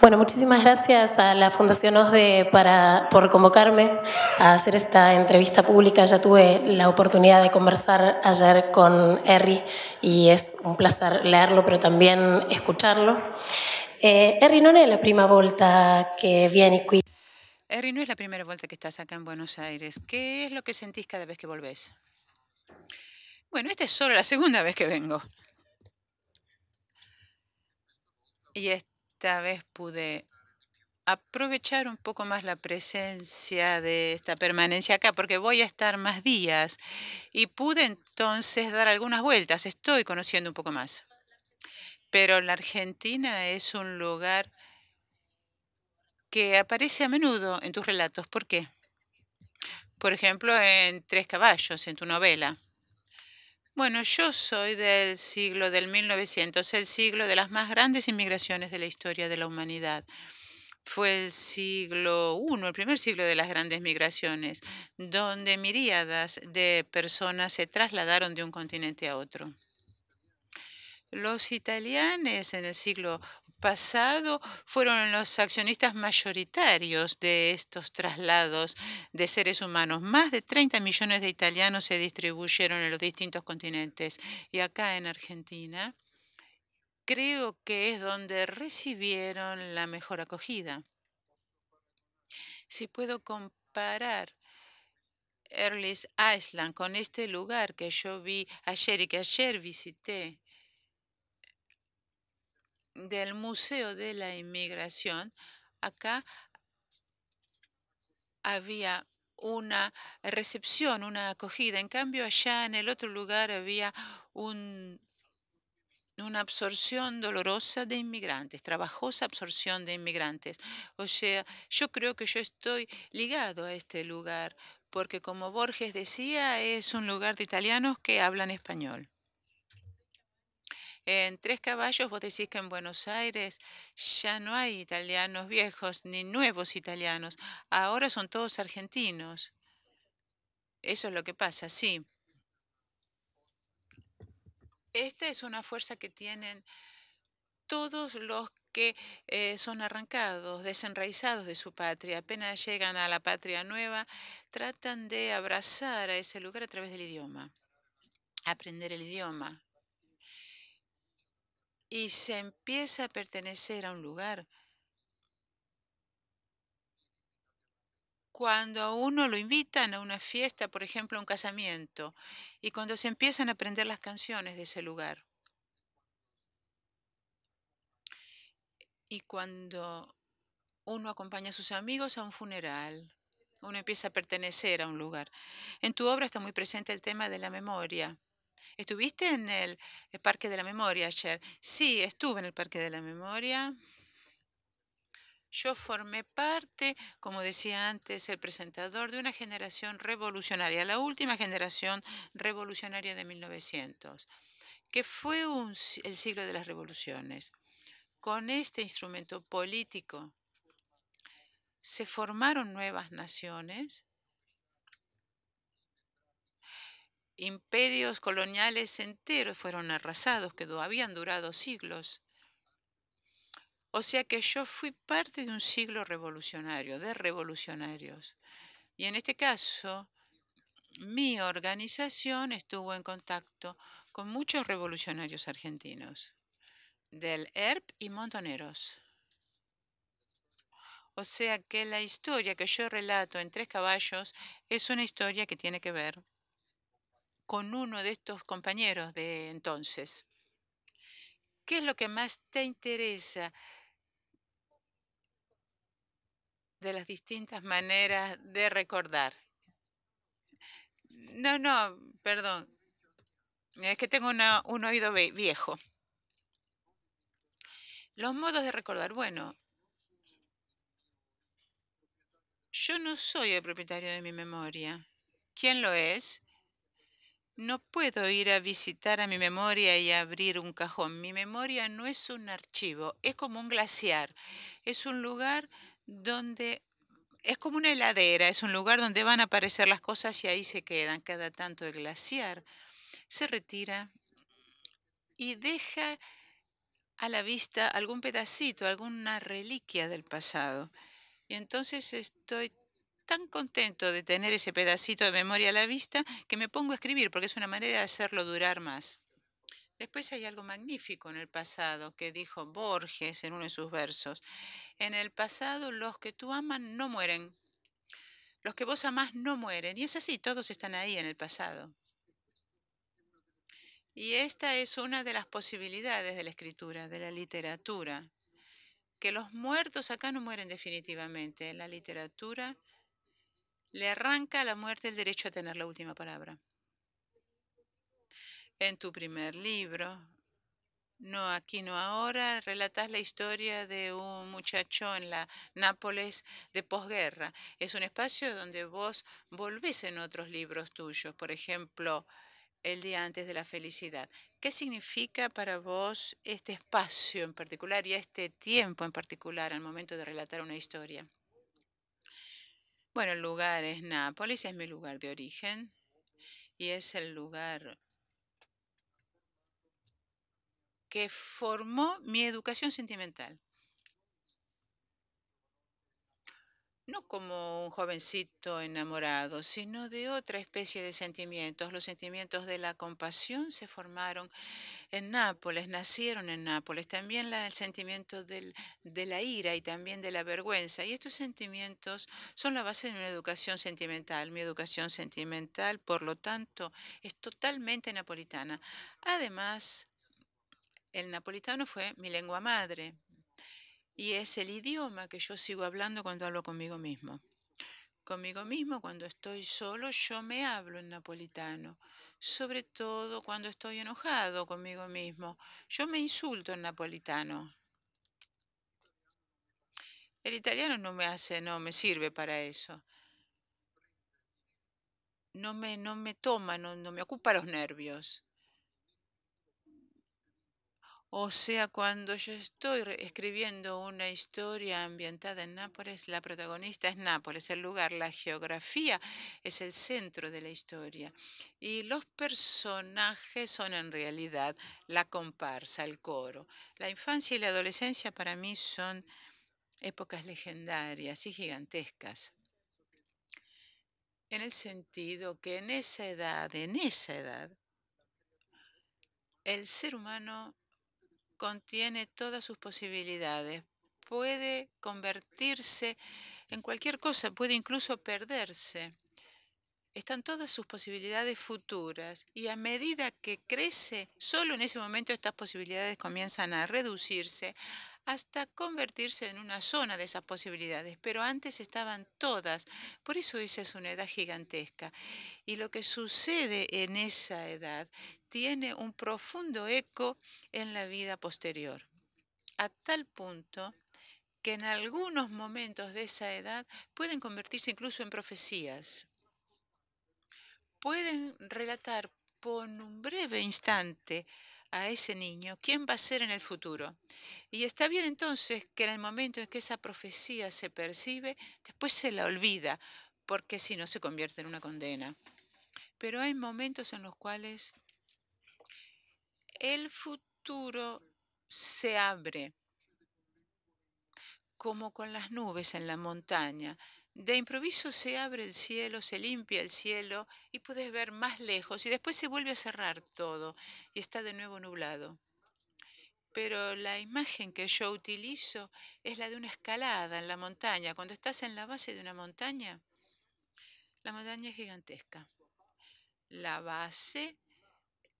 Bueno, muchísimas gracias a la Fundación OSDE para, por convocarme a hacer esta entrevista pública. Ya tuve la oportunidad de conversar ayer con Erri y es un placer leerlo, pero también escucharlo. Eh, no es la primera vuelta que viene aquí. Erri, no es la primera vuelta que estás acá en Buenos Aires. ¿Qué es lo que sentís cada vez que volvés? Bueno, esta es solo la segunda vez que vengo. Y es esta vez pude aprovechar un poco más la presencia de esta permanencia acá, porque voy a estar más días y pude entonces dar algunas vueltas, estoy conociendo un poco más. Pero la Argentina es un lugar que aparece a menudo en tus relatos. ¿Por qué? Por ejemplo, en Tres Caballos, en tu novela. Bueno, yo soy del siglo del 1900, el siglo de las más grandes inmigraciones de la historia de la humanidad. Fue el siglo I, el primer siglo de las grandes migraciones, donde miríadas de personas se trasladaron de un continente a otro. Los italianos en el siglo pasado fueron los accionistas mayoritarios de estos traslados de seres humanos. Más de 30 millones de italianos se distribuyeron en los distintos continentes. Y acá en Argentina creo que es donde recibieron la mejor acogida. Si puedo comparar Erlis Island con este lugar que yo vi ayer y que ayer visité, del Museo de la Inmigración, acá había una recepción, una acogida. En cambio, allá en el otro lugar había un, una absorción dolorosa de inmigrantes, trabajosa absorción de inmigrantes. O sea, yo creo que yo estoy ligado a este lugar, porque como Borges decía, es un lugar de italianos que hablan español en Tres Caballos vos decís que en Buenos Aires ya no hay italianos viejos ni nuevos italianos. Ahora son todos argentinos. Eso es lo que pasa, sí. Esta es una fuerza que tienen todos los que eh, son arrancados, desenraizados de su patria, apenas llegan a la patria nueva, tratan de abrazar a ese lugar a través del idioma, aprender el idioma, y se empieza a pertenecer a un lugar. Cuando a uno lo invitan a una fiesta, por ejemplo, a un casamiento, y cuando se empiezan a aprender las canciones de ese lugar. Y cuando uno acompaña a sus amigos a un funeral, uno empieza a pertenecer a un lugar. En tu obra está muy presente el tema de la memoria. ¿Estuviste en el eh, Parque de la Memoria ayer? Sí, estuve en el Parque de la Memoria. Yo formé parte, como decía antes el presentador, de una generación revolucionaria, la última generación revolucionaria de 1900, que fue el siglo de las revoluciones. Con este instrumento político se formaron nuevas naciones imperios coloniales enteros fueron arrasados, que habían durado siglos. O sea que yo fui parte de un siglo revolucionario, de revolucionarios. Y en este caso, mi organización estuvo en contacto con muchos revolucionarios argentinos, del ERP y Montoneros. O sea que la historia que yo relato en Tres Caballos es una historia que tiene que ver con uno de estos compañeros de entonces. ¿Qué es lo que más te interesa de las distintas maneras de recordar? No, no, perdón. Es que tengo un oído viejo. Los modos de recordar. Bueno, yo no soy el propietario de mi memoria. ¿Quién lo es? No puedo ir a visitar a mi memoria y abrir un cajón. Mi memoria no es un archivo, es como un glaciar. Es un lugar donde es como una heladera, es un lugar donde van a aparecer las cosas y ahí se quedan. Cada tanto el glaciar se retira y deja a la vista algún pedacito, alguna reliquia del pasado. Y entonces estoy tan contento de tener ese pedacito de memoria a la vista que me pongo a escribir porque es una manera de hacerlo durar más. Después hay algo magnífico en el pasado que dijo Borges en uno de sus versos. En el pasado los que tú amas no mueren. Los que vos amás no mueren. Y es así, todos están ahí en el pasado. Y esta es una de las posibilidades de la escritura, de la literatura, que los muertos acá no mueren definitivamente. La literatura le arranca a la muerte el derecho a tener la última palabra. En tu primer libro, No aquí, no ahora, relatas la historia de un muchacho en la Nápoles de posguerra. Es un espacio donde vos volvés en otros libros tuyos, por ejemplo, El día antes de la felicidad. ¿Qué significa para vos este espacio en particular y este tiempo en particular al momento de relatar una historia? Bueno, el lugar es Nápoles, es mi lugar de origen y es el lugar que formó mi educación sentimental. no como un jovencito enamorado, sino de otra especie de sentimientos. Los sentimientos de la compasión se formaron en Nápoles, nacieron en Nápoles. También el sentimiento de la ira y también de la vergüenza. Y estos sentimientos son la base de una educación sentimental. Mi educación sentimental, por lo tanto, es totalmente napolitana. Además, el napolitano fue mi lengua madre, y es el idioma que yo sigo hablando cuando hablo conmigo mismo. Conmigo mismo, cuando estoy solo, yo me hablo en napolitano, sobre todo cuando estoy enojado conmigo mismo. Yo me insulto en napolitano. El italiano no me hace, no me sirve para eso. No me, no me toma, no me ocupa los nervios. O sea, cuando yo estoy escribiendo una historia ambientada en Nápoles, la protagonista es Nápoles, el lugar, la geografía es el centro de la historia. Y los personajes son en realidad la comparsa, el coro. La infancia y la adolescencia para mí son épocas legendarias y gigantescas. En el sentido que en esa edad, en esa edad, el ser humano contiene todas sus posibilidades. Puede convertirse en cualquier cosa, puede incluso perderse están todas sus posibilidades futuras y a medida que crece, solo en ese momento estas posibilidades comienzan a reducirse hasta convertirse en una zona de esas posibilidades, pero antes estaban todas, por eso esa es una edad gigantesca. Y lo que sucede en esa edad tiene un profundo eco en la vida posterior, a tal punto que en algunos momentos de esa edad pueden convertirse incluso en profecías pueden relatar por un breve instante a ese niño quién va a ser en el futuro. Y está bien entonces que en el momento en que esa profecía se percibe, después se la olvida, porque si no se convierte en una condena. Pero hay momentos en los cuales el futuro se abre, como con las nubes en la montaña. De improviso se abre el cielo, se limpia el cielo y puedes ver más lejos y después se vuelve a cerrar todo y está de nuevo nublado. Pero la imagen que yo utilizo es la de una escalada en la montaña. Cuando estás en la base de una montaña, la montaña es gigantesca. La base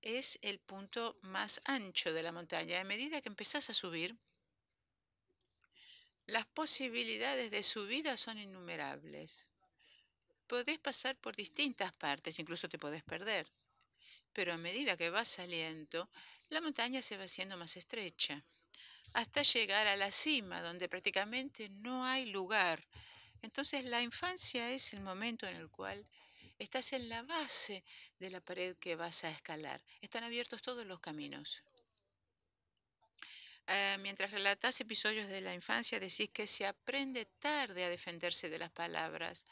es el punto más ancho de la montaña. A medida que empezás a subir, las posibilidades de su vida son innumerables. Podés pasar por distintas partes, incluso te podés perder. Pero a medida que vas saliendo, la montaña se va haciendo más estrecha, hasta llegar a la cima, donde prácticamente no hay lugar. Entonces la infancia es el momento en el cual estás en la base de la pared que vas a escalar. Están abiertos todos los caminos. Ah, mientras relatás episodios de la infancia, decís que se aprende tarde a defenderse de las palabras,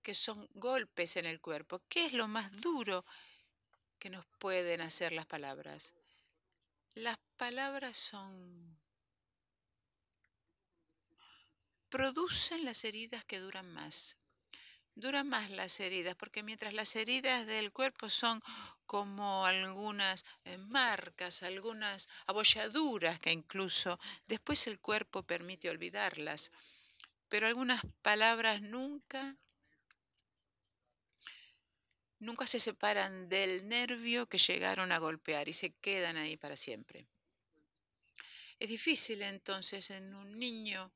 que son golpes en el cuerpo. ¿Qué es lo más duro que nos pueden hacer las palabras? Las palabras son... producen las heridas que duran más duran más las heridas, porque mientras las heridas del cuerpo son como algunas eh, marcas, algunas abolladuras que incluso después el cuerpo permite olvidarlas, pero algunas palabras nunca nunca se separan del nervio que llegaron a golpear y se quedan ahí para siempre. Es difícil entonces en un niño,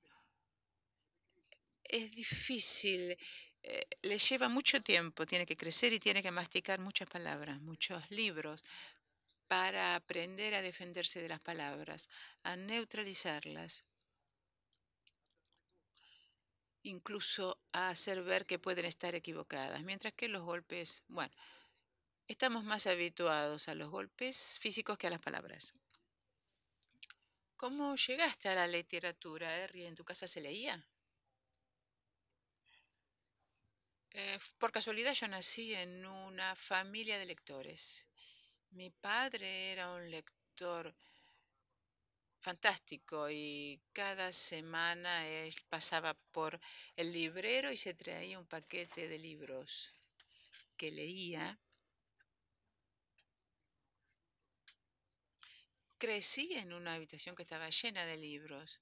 es difícil eh, le lleva mucho tiempo, tiene que crecer y tiene que masticar muchas palabras, muchos libros, para aprender a defenderse de las palabras, a neutralizarlas, incluso a hacer ver que pueden estar equivocadas, mientras que los golpes, bueno, estamos más habituados a los golpes físicos que a las palabras. ¿Cómo llegaste a la literatura, Erri? ¿En tu casa se leía? Eh, por casualidad yo nací en una familia de lectores. Mi padre era un lector fantástico y cada semana él pasaba por el librero y se traía un paquete de libros que leía. Crecí en una habitación que estaba llena de libros.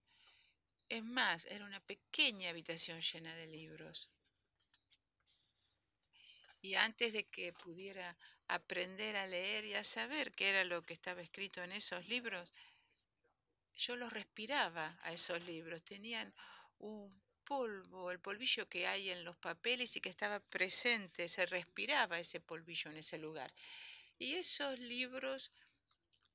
Es más, era una pequeña habitación llena de libros y antes de que pudiera aprender a leer y a saber qué era lo que estaba escrito en esos libros, yo los respiraba a esos libros. Tenían un polvo, el polvillo que hay en los papeles y que estaba presente, se respiraba ese polvillo en ese lugar. Y esos libros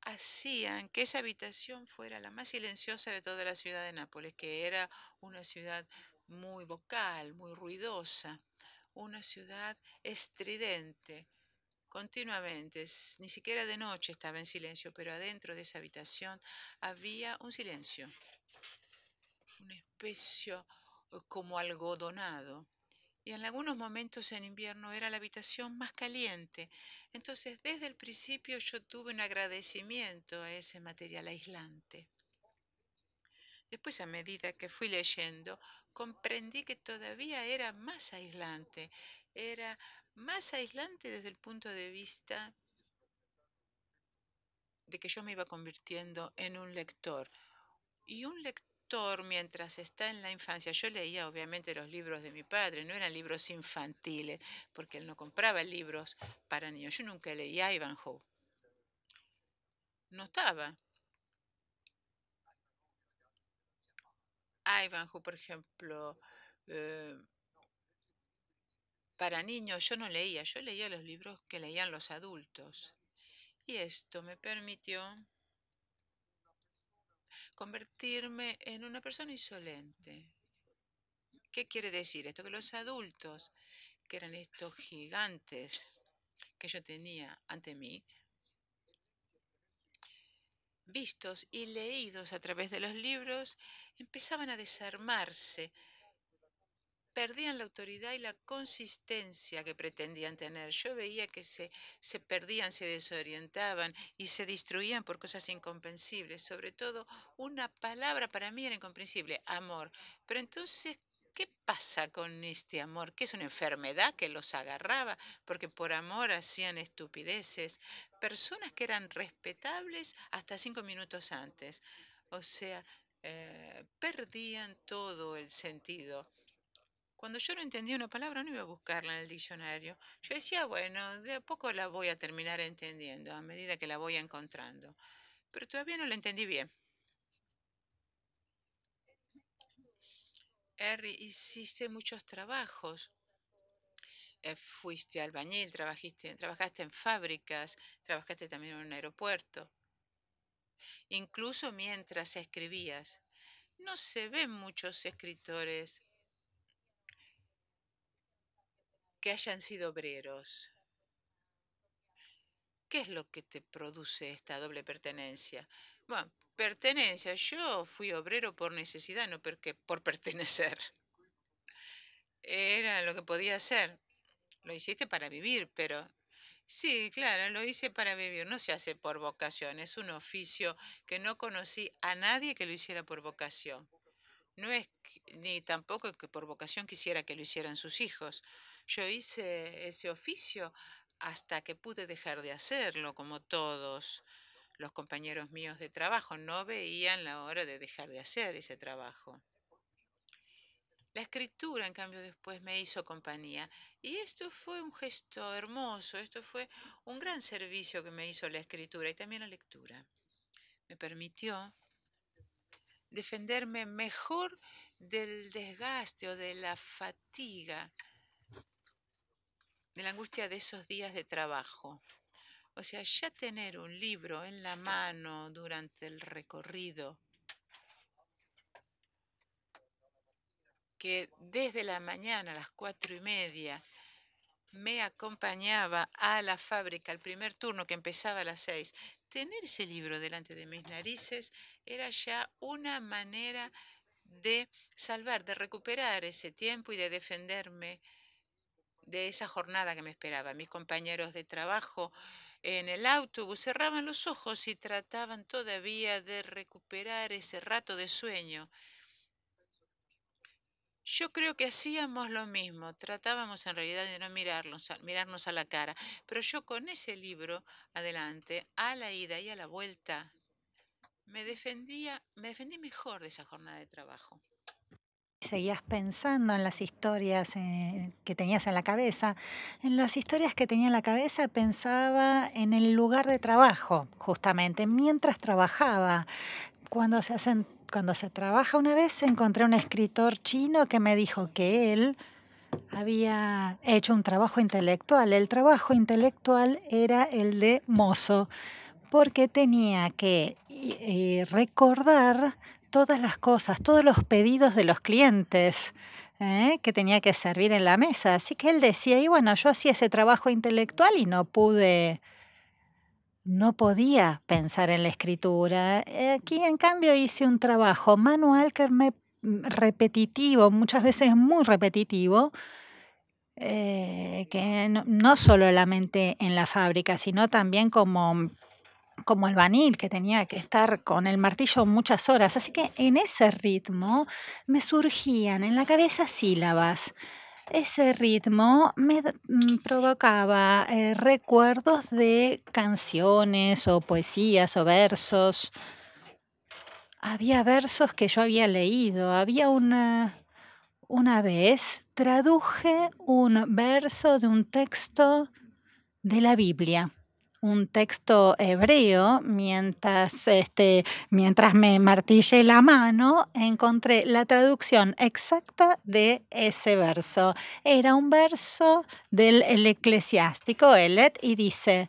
hacían que esa habitación fuera la más silenciosa de toda la ciudad de Nápoles, que era una ciudad muy vocal, muy ruidosa una ciudad estridente continuamente, ni siquiera de noche estaba en silencio, pero adentro de esa habitación había un silencio, un especie eh, como algodonado. Y en algunos momentos en invierno era la habitación más caliente. Entonces, desde el principio yo tuve un agradecimiento a ese material aislante. Después, pues, a medida que fui leyendo, comprendí que todavía era más aislante, era más aislante desde el punto de vista de que yo me iba convirtiendo en un lector. Y un lector mientras está en la infancia, yo leía obviamente los libros de mi padre, no eran libros infantiles, porque él no compraba libros para niños. Yo nunca leía Ivanhoe. Notaba Ivanhoe, por ejemplo, eh, para niños yo no leía, yo leía los libros que leían los adultos. Y esto me permitió convertirme en una persona insolente. ¿Qué quiere decir esto? Que los adultos, que eran estos gigantes que yo tenía ante mí, vistos y leídos a través de los libros empezaban a desarmarse, perdían la autoridad y la consistencia que pretendían tener. Yo veía que se, se perdían, se desorientaban y se destruían por cosas incomprensibles. Sobre todo, una palabra para mí era incomprensible, amor. Pero entonces ¿qué pasa con este amor? ¿Que es una enfermedad que los agarraba? Porque por amor hacían estupideces. Personas que eran respetables hasta cinco minutos antes. O sea, eh, perdían todo el sentido. Cuando yo no entendía una palabra, no iba a buscarla en el diccionario. Yo decía, bueno, de a poco la voy a terminar entendiendo, a medida que la voy encontrando. Pero todavía no la entendí bien. Harry, hiciste muchos trabajos. Eh, fuiste albañil, trabajiste, trabajaste en fábricas, trabajaste también en un aeropuerto. Incluso mientras escribías. No se ven muchos escritores que hayan sido obreros. ¿Qué es lo que te produce esta doble pertenencia? Bueno, Pertenencia. Yo fui obrero por necesidad, no porque, por pertenecer. Era lo que podía hacer. Lo hiciste para vivir, pero Sí, claro, lo hice para vivir, no se hace por vocación, es un oficio que no conocí a nadie que lo hiciera por vocación. No es ni tampoco que por vocación quisiera que lo hicieran sus hijos. Yo hice ese oficio hasta que pude dejar de hacerlo, como todos los compañeros míos de trabajo, no veían la hora de dejar de hacer ese trabajo. La escritura, en cambio, después me hizo compañía. Y esto fue un gesto hermoso, esto fue un gran servicio que me hizo la escritura y también la lectura. Me permitió defenderme mejor del desgaste o de la fatiga, de la angustia de esos días de trabajo. O sea, ya tener un libro en la mano durante el recorrido que desde la mañana a las cuatro y media me acompañaba a la fábrica, al primer turno que empezaba a las seis. Tener ese libro delante de mis narices era ya una manera de salvar, de recuperar ese tiempo y de defenderme de esa jornada que me esperaba. Mis compañeros de trabajo en el autobús cerraban los ojos y trataban todavía de recuperar ese rato de sueño. Yo creo que hacíamos lo mismo, tratábamos en realidad de no mirarnos, mirarnos a la cara, pero yo con ese libro adelante, a la ida y a la vuelta, me defendía, me defendí mejor de esa jornada de trabajo seguías pensando en las historias eh, que tenías en la cabeza. En las historias que tenía en la cabeza pensaba en el lugar de trabajo, justamente, mientras trabajaba. Cuando se, cuando se trabaja una vez, encontré un escritor chino que me dijo que él había hecho un trabajo intelectual. El trabajo intelectual era el de mozo, porque tenía que eh, recordar todas las cosas, todos los pedidos de los clientes ¿eh? que tenía que servir en la mesa. Así que él decía, y bueno, yo hacía ese trabajo intelectual y no pude, no podía pensar en la escritura. Aquí, en cambio, hice un trabajo manual que me repetitivo, muchas veces muy repetitivo, eh, que no, no, solo la mente en la fábrica, sino también como como el vanil, que tenía que estar con el martillo muchas horas. Así que en ese ritmo me surgían en la cabeza sílabas. Ese ritmo me mm, provocaba eh, recuerdos de canciones o poesías o versos. Había versos que yo había leído. Había una, una vez, traduje un verso de un texto de la Biblia un texto hebreo, mientras, este, mientras me martille la mano, encontré la traducción exacta de ese verso. Era un verso del eclesiástico Elet y dice,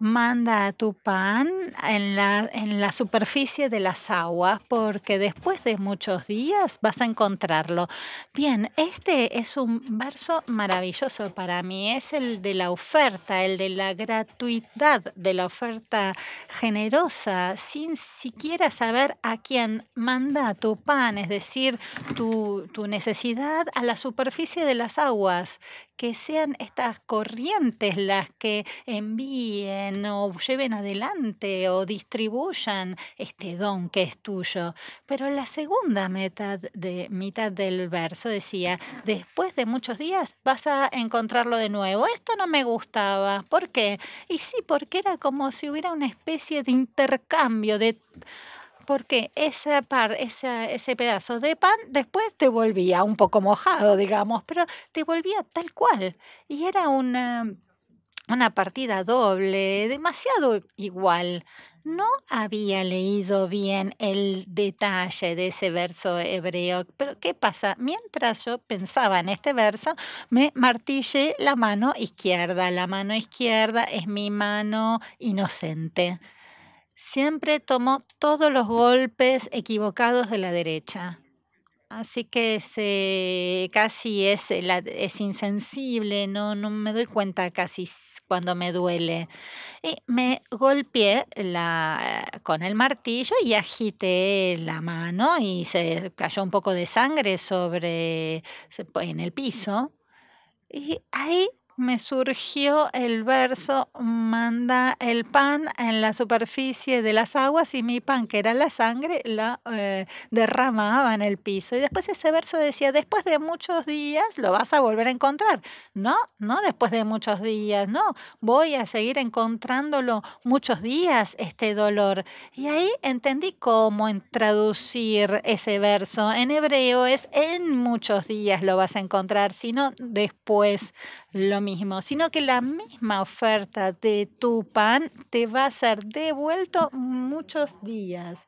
Manda tu pan en la, en la superficie de las aguas porque después de muchos días vas a encontrarlo. Bien, este es un verso maravilloso para mí. Es el de la oferta, el de la gratuidad, de la oferta generosa, sin siquiera saber a quién manda tu pan, es decir, tu, tu necesidad a la superficie de las aguas que sean estas corrientes las que envíen o lleven adelante o distribuyan este don que es tuyo. Pero la segunda mitad, mitad del verso decía, después de muchos días vas a encontrarlo de nuevo. Esto no me gustaba. ¿Por qué? Y sí, porque era como si hubiera una especie de intercambio de porque ese, par, ese pedazo de pan después te volvía un poco mojado, digamos, pero te volvía tal cual. Y era una, una partida doble, demasiado igual. No había leído bien el detalle de ese verso hebreo, pero ¿qué pasa? Mientras yo pensaba en este verso, me martille la mano izquierda. La mano izquierda es mi mano inocente siempre tomó todos los golpes equivocados de la derecha. Así que se, casi es, es insensible, no, no me doy cuenta casi cuando me duele. Y me golpeé la, con el martillo y agité la mano y se cayó un poco de sangre sobre en el piso. Y ahí me surgió el verso, manda el pan en la superficie de las aguas y mi pan, que era la sangre, la eh, derramaba en el piso. Y después ese verso decía, después de muchos días lo vas a volver a encontrar. No, no después de muchos días, no, voy a seguir encontrándolo muchos días, este dolor. Y ahí entendí cómo traducir ese verso. En hebreo es en muchos días lo vas a encontrar, sino después lo mismo, sino que la misma oferta de tu pan te va a ser devuelto muchos días.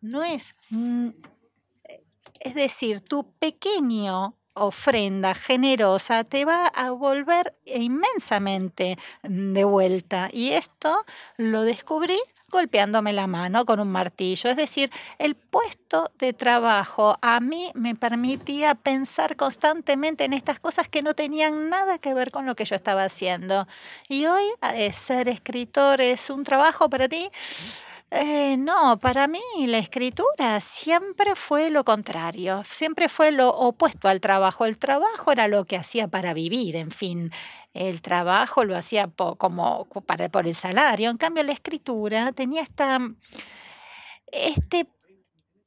No es, es decir, tu pequeño ofrenda generosa te va a volver inmensamente de vuelta. Y esto lo descubrí golpeándome la mano con un martillo. Es decir, el puesto de trabajo a mí me permitía pensar constantemente en estas cosas que no tenían nada que ver con lo que yo estaba haciendo. Y hoy eh, ser escritor es un trabajo para ti. Eh, no, para mí la escritura siempre fue lo contrario, siempre fue lo opuesto al trabajo. El trabajo era lo que hacía para vivir, en fin, el trabajo lo hacía por, como para, por el salario. En cambio, la escritura tenía esta, este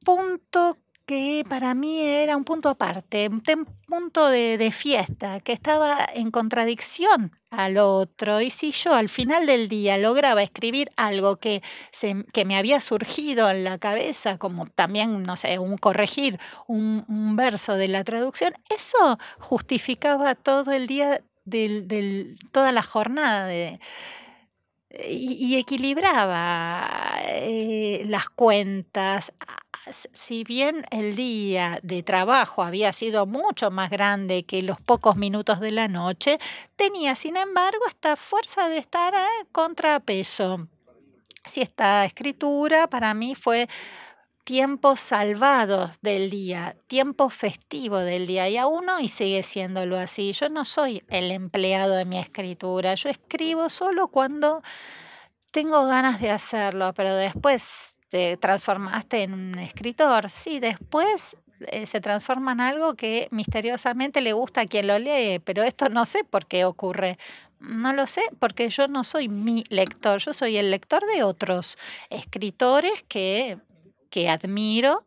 punto que para mí era un punto aparte, un punto de, fiesta, que estaba en contradicción al otro. Y si yo al final del día lograba escribir algo que, se, que me había surgido en la cabeza, como también, no sé, un corregir un, verso de la traducción, eso justificaba todo el día, toda la jornada de y, equilibraba eh, las cuentas. Si bien el día de trabajo había sido mucho más grande que los pocos minutos de la noche, tenía sin embargo esta fuerza de estar a eh, contrapeso. Si esta escritura para mí fue tiempos salvados del día, tiempo festivo del día, y aún hoy sigue siéndolo así. Yo no soy el empleado de mi escritura, yo escribo solo cuando tengo ganas de hacerlo, pero después te transformaste en un escritor, sí, después eh, se transforma en algo que misteriosamente le gusta a quien lo lee, pero esto no sé por qué ocurre. No lo sé porque yo no soy mi lector, yo soy el lector de otros escritores que que admiro.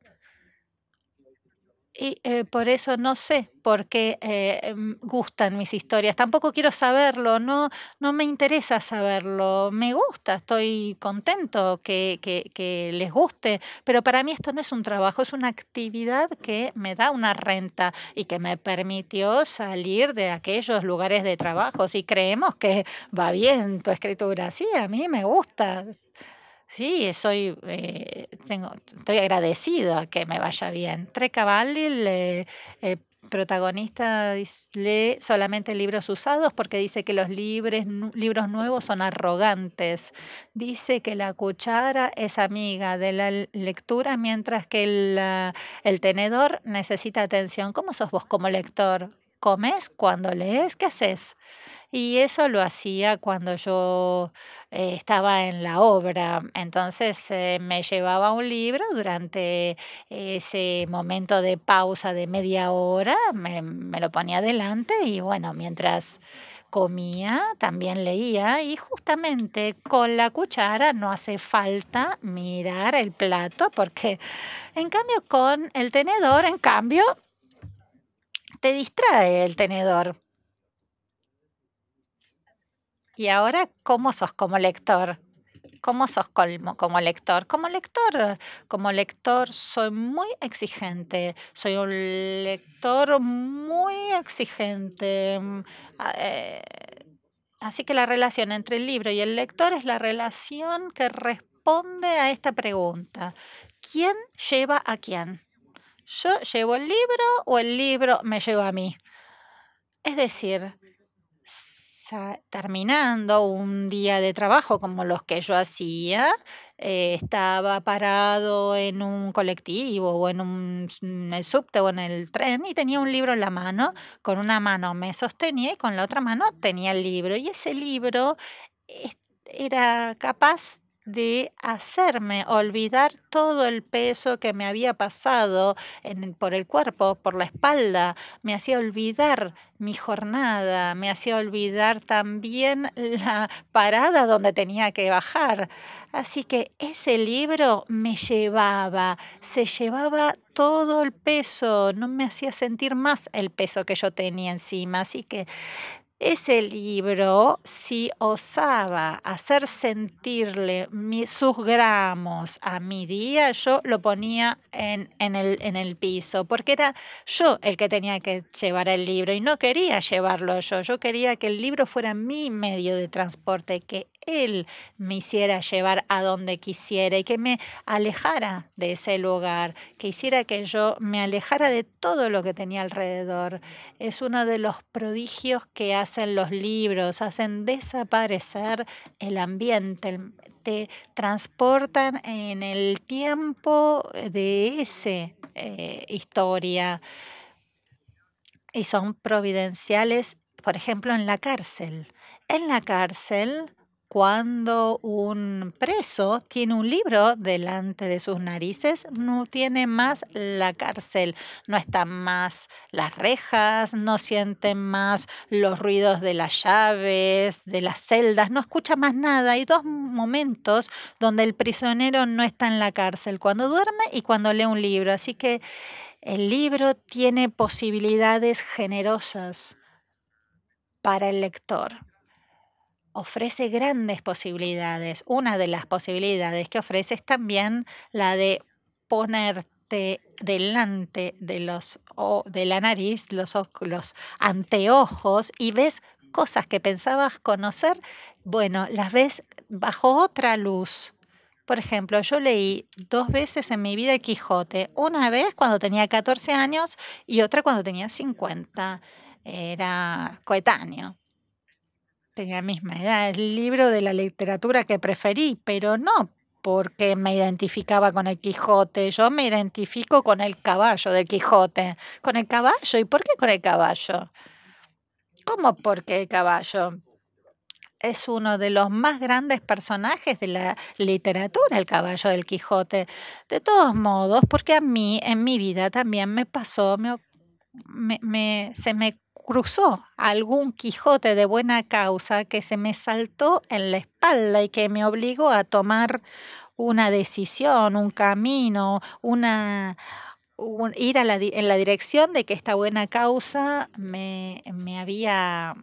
Y eh, por eso no sé por qué eh, em, gustan mis historias. Tampoco quiero saberlo, no, no me interesa saberlo. Me gusta, estoy contento que, que, les guste, pero para mí esto no es un trabajo, es una actividad que me da una renta y que me permitió salir de aquellos lugares de trabajo. Si creemos que va bien tu escritura, sí, a mí me gusta, Sí, soy, eh, tengo, estoy agradecido a que me vaya bien. Trecavalli, el, el, eh, protagonista, lee solamente libros usados porque dice que los libros nuevos son arrogantes. Dice que la cuchara es amiga de la lectura, mientras que el, ah, el tenedor necesita atención. ¿Cómo sos vos como lector? ¿Comes cuando lees? ¿Qué haces? y eso lo hacía cuando yo eh, estaba en la obra. Entonces eh, me llevaba un libro durante ese momento de pausa de media hora, me, me lo ponía delante y bueno, mientras comía, también leía y justamente con la cuchara no hace falta mirar el plato porque en cambio con el tenedor, en cambio, te distrae el tenedor. Y ahora, ¿cómo sos como lector? ¿Cómo sos como, como, lector? Como lector, como lector soy muy exigente, soy un lector muy exigente. Mm, eh, así que la relación entre el libro y el lector es la relación que responde a esta pregunta. ¿Quién lleva a quién? ¿Yo llevo el libro o el libro me lleva a mí? Es decir, terminando un día de trabajo como los que yo hacía, eh, estaba parado en un colectivo o en, un, el subte o en el tren y tenía un libro en la mano, con una mano me sostenía y con la otra mano tenía el libro y ese libro era capaz de hacerme olvidar todo el peso que me había pasado en, por el cuerpo, por la espalda. Me hacía olvidar mi jornada, me hacía olvidar también la parada donde tenía que bajar. Así que ese libro me llevaba, se llevaba todo el peso, no me hacía sentir más el peso que yo tenía encima. Así que ese libro, si osaba hacer sentirle sus gramos a mi día, yo lo ponía en, en, el, en el piso, porque era yo el que tenía que llevar el libro y no quería llevarlo yo, yo quería que el libro fuera mi medio de transporte, que él me hiciera llevar a donde quisiera y que me alejara de ese lugar, que hiciera que yo me alejara de todo lo que tenía alrededor. Es uno de los prodigios que hacen los libros, hacen desaparecer el ambiente, te transportan en el tiempo de esa eh, historia. Y son providenciales, por ejemplo, en la cárcel. En la cárcel cuando un preso tiene un libro delante de sus narices, no tiene más la cárcel, no están más las rejas, no sienten más los ruidos de las llaves, de las celdas, no escucha más nada. Hay dos momentos donde el prisionero no está en la cárcel, cuando duerme y cuando lee un libro. Así que el libro tiene posibilidades generosas para el lector ofrece grandes posibilidades. Una de las posibilidades que ofrece es también la de ponerte delante de, los, de la nariz los, los anteojos y ves cosas que pensabas conocer, bueno, las ves bajo otra luz. Por ejemplo, yo leí dos veces en mi vida Quijote, una vez cuando tenía 14 años y otra cuando tenía 50. Era coetáneo tenía misma edad, el libro de la literatura que preferí, pero no porque me identificaba con el Quijote, yo me identifico con el caballo del Quijote, con el caballo, ¿y por qué con el caballo? ¿Cómo porque el caballo? es uno de los más grandes personajes de la literatura, el caballo del Quijote. De todos modos, porque a mí en mi vida también me pasó, me, me, se me cruzó algún Quijote de buena causa que se me saltó en la espalda y que me obligó a tomar una decisión, un camino, una, ir a la, en la dirección de que esta buena causa me, me, había,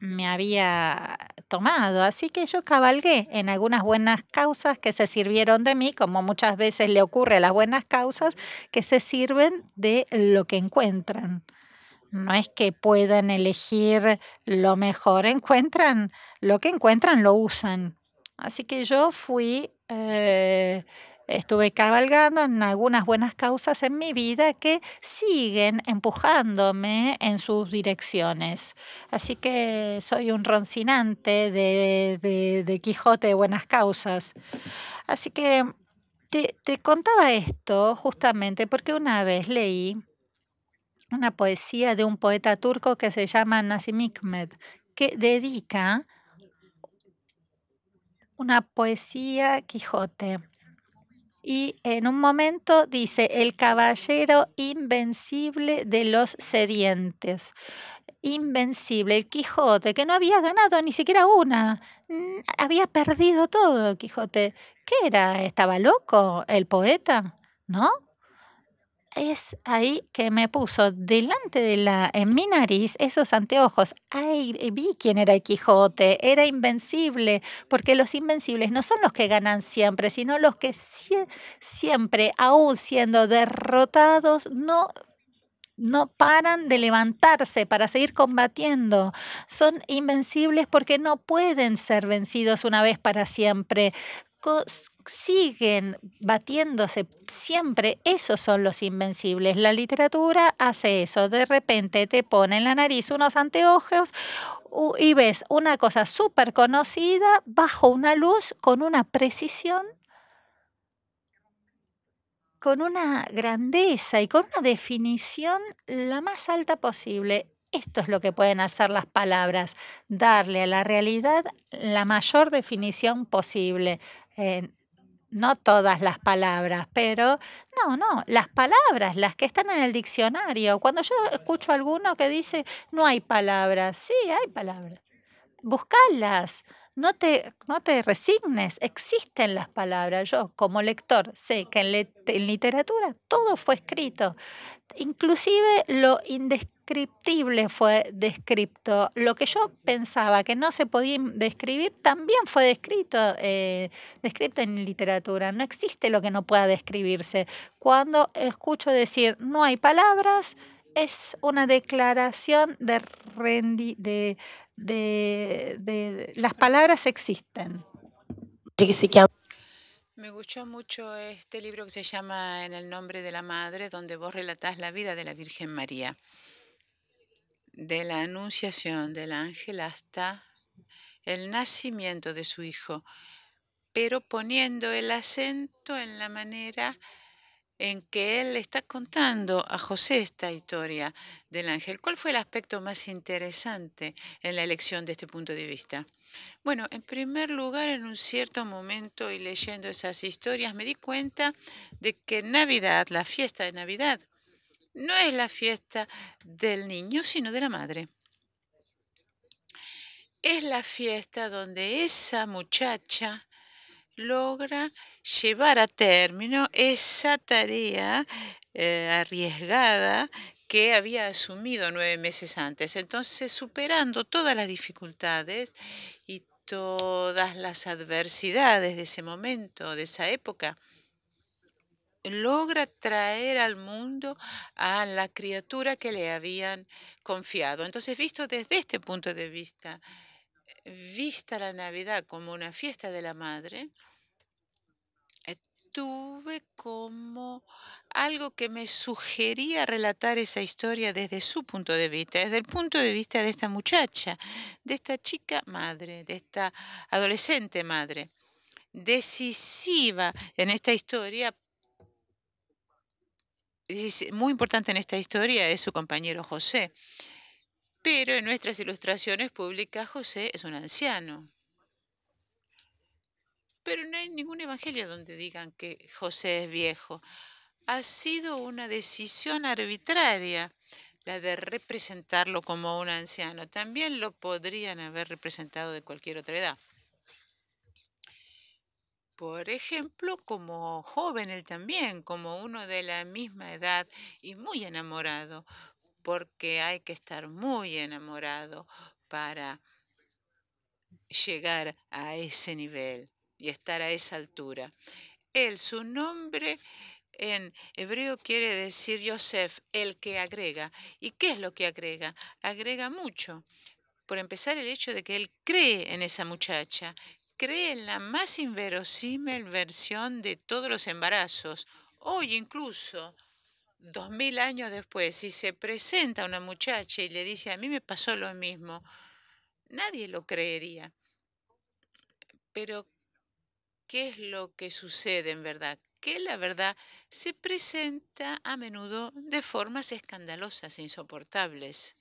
me había tomado. Así que yo cabalgué en algunas buenas causas que se sirvieron de mí, como muchas veces le ocurre a las buenas causas, que se sirven de lo que encuentran. No es que puedan elegir lo mejor, encuentran lo que encuentran, lo usan. Así que yo fui, eh, estuve cabalgando en algunas buenas causas en mi vida que siguen empujándome en sus direcciones. Así que soy un roncinante de, de, de Quijote de buenas causas. Así que te, te contaba esto justamente porque una vez leí una poesía de un poeta turco que se llama nazi Hikmet, que dedica una poesía Quijote. Y en un momento dice, el caballero invencible de los sedientes. Invencible, el Quijote, que no había ganado ni siquiera una, había perdido todo, Quijote. ¿Qué era? ¿Estaba loco el poeta? ¿No? es ahí que me puso delante de la, en mi nariz, esos anteojos. Ahí eh, vi quién era el Quijote, era invencible, porque los invencibles no son los que ganan siempre, sino los que siempre, aún siendo derrotados, no no paran de levantarse para seguir combatiendo. Son invencibles porque no pueden ser vencidos una vez para siempre siguen batiéndose siempre, esos son los invencibles. La literatura hace eso, de repente te pone en la nariz unos anteojos y ves una cosa súper conocida bajo una luz con una precisión con una grandeza y con una definición la más alta posible. Esto es lo que pueden hacer las palabras, darle a la realidad la mayor definición posible. Eh, no todas las palabras, pero no, no, las palabras, las que están en el diccionario. Cuando yo escucho a alguno que dice, no hay palabras, sí, hay palabras. Buscalas, no te, no te resignes, existen las palabras. Yo como lector sé que en, literatura todo fue escrito, inclusive lo indescriptible Descriptible fue descripto. Lo que yo pensaba que no se podía describir también fue descrito, eh, en literatura. No existe lo que no pueda describirse. Cuando escucho decir no hay palabras, es una declaración de, de, de, las palabras existen. Me gustó mucho este libro que se llama En el nombre de la Madre, donde vos relatás la vida de la Virgen María de la anunciación del ángel hasta el nacimiento de su hijo, pero poniendo el acento en la manera en que él está contando a José esta historia del ángel. ¿Cuál fue el aspecto más interesante en la elección de este punto de vista? Bueno, en primer lugar, en un cierto momento y leyendo esas historias, me di cuenta de que Navidad, la fiesta de Navidad, no es la fiesta del niño, sino de la madre. Es la fiesta donde esa muchacha logra llevar a término esa tarea eh, arriesgada que había asumido nueve meses antes. Entonces, superando todas las dificultades y todas las adversidades de ese momento, de esa época, logra traer al mundo a la criatura que le habían confiado. Entonces, visto desde este punto de vista, vista la Navidad como una fiesta de la madre, eh, tuve como algo que me sugería relatar esa historia desde su punto de vista, desde el punto de vista de esta muchacha, de esta chica madre, de esta adolescente madre, decisiva en esta historia muy importante en esta historia es su compañero José. Pero en nuestras ilustraciones públicas José es un anciano. Pero no hay ningún evangelio donde digan que José es viejo. Ha sido una decisión arbitraria la de representarlo como un anciano. También lo podrían haber representado de cualquier otra edad. Por ejemplo, como joven él también, como uno de la misma edad y muy enamorado, porque hay que estar muy enamorado para llegar a ese nivel y estar a esa altura. Él, su nombre en hebreo quiere decir Yosef, el que agrega. ¿Y qué es lo que agrega? Agrega mucho. Por empezar, el hecho de que él cree en esa muchacha, cree en la más inverosímil versión de todos los embarazos. Hoy incluso, dos mil años después, si se presenta una muchacha y le dice, a mí me pasó lo mismo, nadie lo creería. Pero, ¿qué es lo que sucede en verdad? Que la verdad se presenta a menudo de formas escandalosas, e insoportables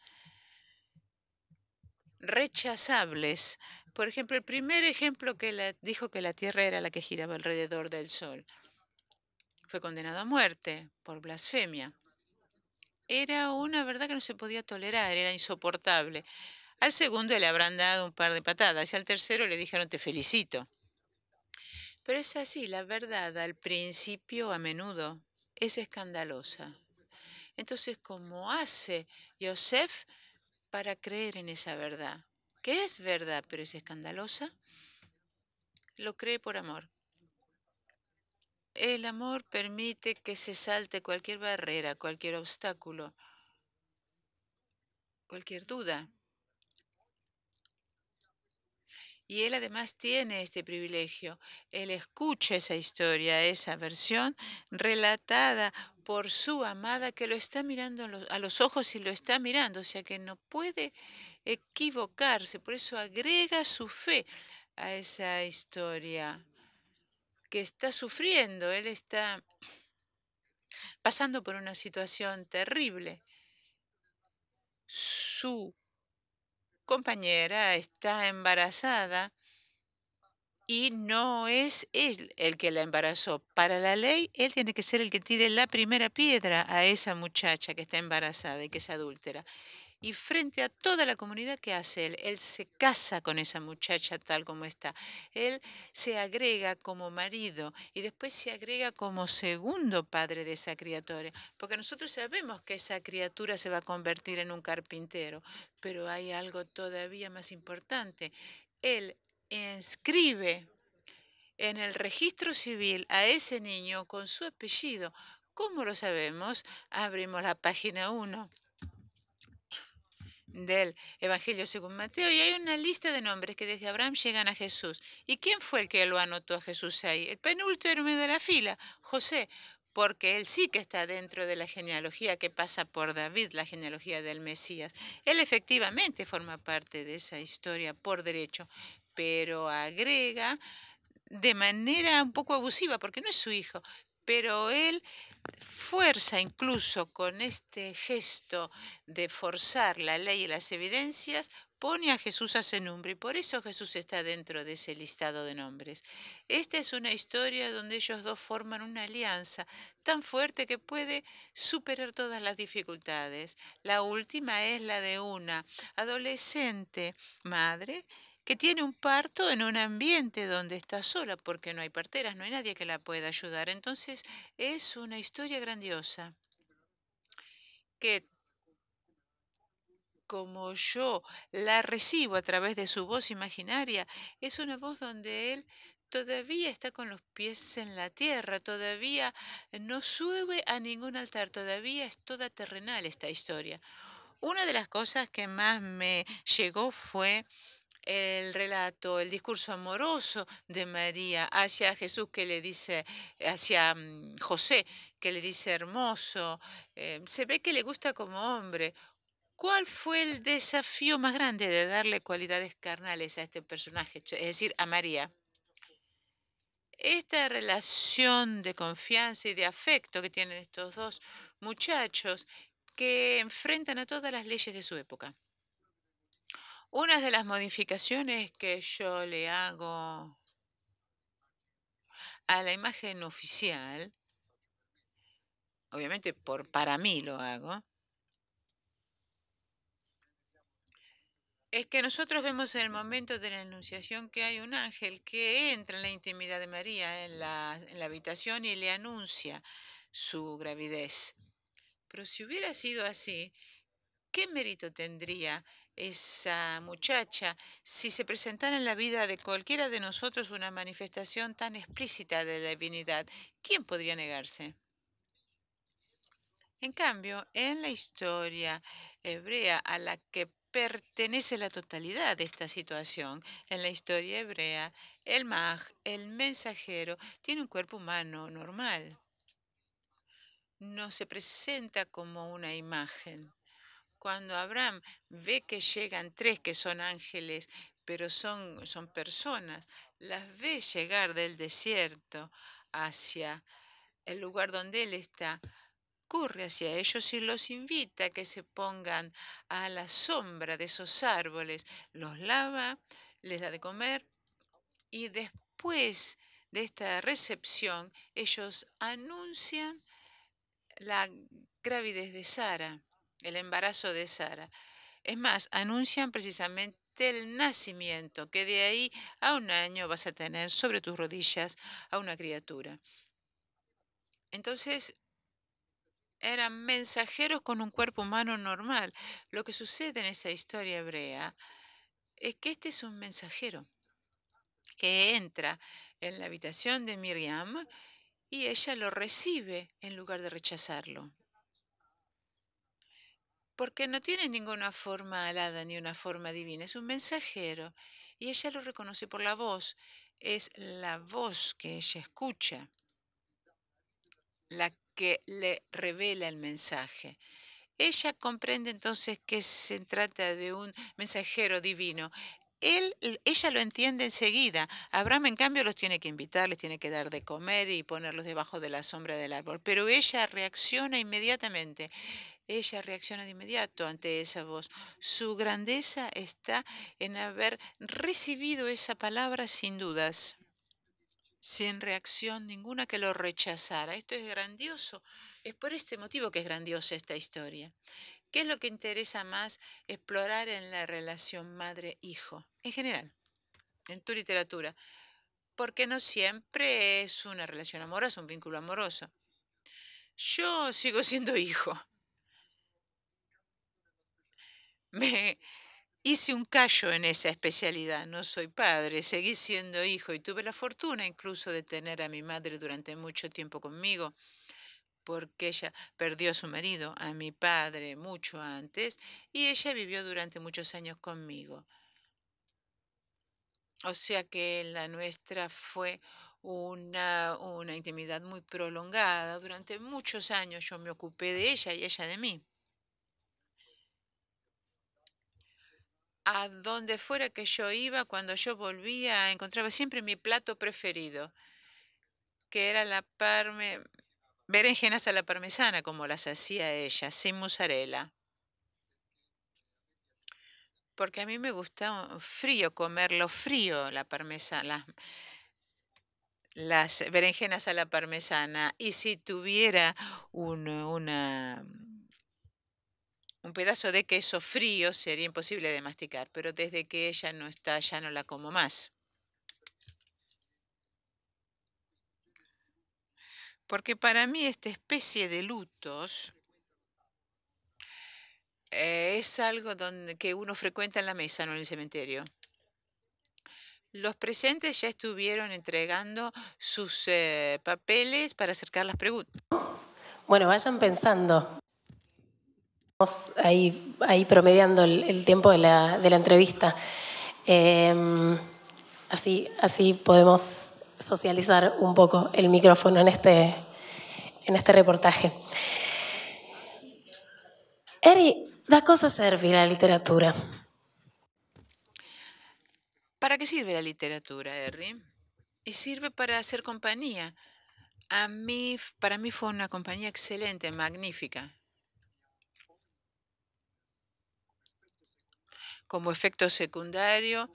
rechazables por ejemplo, el primer ejemplo que dijo que la Tierra era la que giraba alrededor del Sol fue condenado a muerte por blasfemia. Era una verdad que no se podía tolerar, era insoportable. Al segundo le habrán dado un par de patadas y al tercero le dijeron te felicito. Pero es así, la verdad al principio a menudo es escandalosa. Entonces, ¿cómo hace Yosef para creer en esa verdad? que es verdad, pero es escandalosa, lo cree por amor. El amor permite que se salte cualquier barrera, cualquier obstáculo, cualquier duda. Y él además tiene este privilegio. Él escucha esa historia, esa versión relatada por su amada que lo está mirando a los ojos y lo está mirando. O sea que no puede equivocarse. Por eso agrega su fe a esa historia que está sufriendo. Él está pasando por una situación terrible. Su compañera está embarazada y no es él el que la embarazó. Para la ley, él tiene que ser el que tire la primera piedra a esa muchacha que está embarazada y que es adúltera y frente a toda la comunidad que hace él. Él se casa con esa muchacha tal como está. Él se agrega como marido y después se agrega como segundo padre de esa criatura. Porque nosotros sabemos que esa criatura se va a convertir en un carpintero, pero hay algo todavía más importante. Él inscribe en el registro civil a ese niño con su apellido. ¿Cómo lo sabemos? Abrimos la página 1 del Evangelio según Mateo y hay una lista de nombres que desde Abraham llegan a Jesús. ¿Y quién fue el que lo anotó a Jesús ahí? El penúltimo de la fila, José, porque él sí que está dentro de la genealogía que pasa por David, la genealogía del Mesías. Él efectivamente forma parte de esa historia por derecho, pero agrega de manera un poco abusiva, porque no es su hijo, pero él fuerza incluso con este gesto de forzar la ley y las evidencias, pone a Jesús a ese nombre y por eso Jesús está dentro de ese listado de nombres. Esta es una historia donde ellos dos forman una alianza tan fuerte que puede superar todas las dificultades. La última es la de una adolescente madre que tiene un parto en un ambiente donde está sola, porque no hay parteras, no hay nadie que la pueda ayudar. Entonces, es una historia grandiosa que como yo la recibo a través de su voz imaginaria, es una voz donde él todavía está con los pies en la tierra, todavía no sube a ningún altar, todavía es toda terrenal esta historia. Una de las cosas que más me llegó fue el relato, el discurso amoroso de María hacia Jesús que le dice, hacia mm, José que le dice hermoso, eh, se ve que le gusta como hombre. ¿Cuál fue el desafío más grande de darle cualidades carnales a este personaje, es decir, a María? Esta relación de confianza y de afecto que tienen estos dos muchachos que enfrentan a todas las leyes de su época. Una de las modificaciones que yo le hago a la imagen oficial, obviamente por, para mí lo hago, es que nosotros vemos en el momento de la enunciación que hay un ángel que entra en la intimidad de María, en la, en la habitación y le anuncia su gravidez. Pero si hubiera sido así, ¿qué mérito tendría esa muchacha, si se presentara en la vida de cualquiera de nosotros una manifestación tan explícita de la divinidad, ¿quién podría negarse? En cambio, en la historia hebrea a la que pertenece la totalidad de esta situación, en la historia hebrea, el mag, el mensajero, tiene un cuerpo humano normal. No se presenta como una imagen. Cuando Abraham ve que llegan tres que son ángeles, pero son, son personas, las ve llegar del desierto hacia el lugar donde él está, corre hacia ellos y los invita a que se pongan a la sombra de esos árboles, los lava, les da de comer y después de esta recepción ellos anuncian la gravidez de Sara el embarazo de Sara. Es más, anuncian precisamente el nacimiento, que de ahí a un año vas a tener sobre tus rodillas a una criatura. Entonces, eran mensajeros con un cuerpo humano normal. Lo que sucede en esa historia hebrea es que este es un mensajero que entra en la habitación de Miriam y ella lo recibe en lugar de rechazarlo porque no tiene ninguna forma alada ni una forma divina, es un mensajero y ella lo reconoce por la voz, es la voz que ella escucha la que le revela el mensaje. Ella comprende entonces que se trata de un mensajero divino. ella lo entiende enseguida. Abraham, en cambio, los tiene que invitar, les tiene que dar de comer y ponerlos debajo de la sombra del árbol. Pero ella reacciona inmediatamente. Ella reacciona de inmediato ante esa voz. Su grandeza está en haber recibido esa palabra sin dudas, sin reacción ninguna que lo rechazara. Esto es grandioso. Es por este motivo que es grandiosa esta historia. ¿Qué es lo que interesa más explorar en la relación madre-hijo? En general, en tu literatura. Porque no siempre es una relación amorosa, un vínculo amoroso. Yo sigo siendo hijo me hice un callo en esa especialidad. No soy padre, seguí siendo hijo y tuve la fortuna incluso de tener a mi madre durante mucho tiempo conmigo porque ella perdió a su marido, a mi padre, mucho antes, y ella vivió durante muchos años conmigo. O sea que la nuestra fue una, una intimidad muy prolongada. Durante muchos años yo me ocupé de ella y ella de mí. a donde fuera que yo iba, cuando yo volvía, encontraba siempre mi plato preferido, que era la parme, berenjenas a la parmesana, como las hacía ella, sin mozzarella. Porque a mí me gusta frío, comerlo frío, la parmesana, las, berenjenas a la parmesana. Y si tuviera una un pedazo de queso frío sería imposible de masticar, pero desde que ella no está ya no la como más. Porque para mí esta especie de lutos eh, es algo donde, que uno frecuenta en la mesa, no en el cementerio. Los presentes ya estuvieron entregando sus eh, papeles para acercar las preguntas. Bueno, vayan pensando. Estamos ahí, ahí promediando el, tiempo de la, entrevista. Em, así, así podemos socializar un poco el micrófono en este, en este reportaje. Eri, ¿da cosa serve la literatura? ¿Para qué sirve la literatura, Eri? Y sirve para hacer compañía. A mí, para mí fue una compañía excelente, magnífica. como efecto secundario,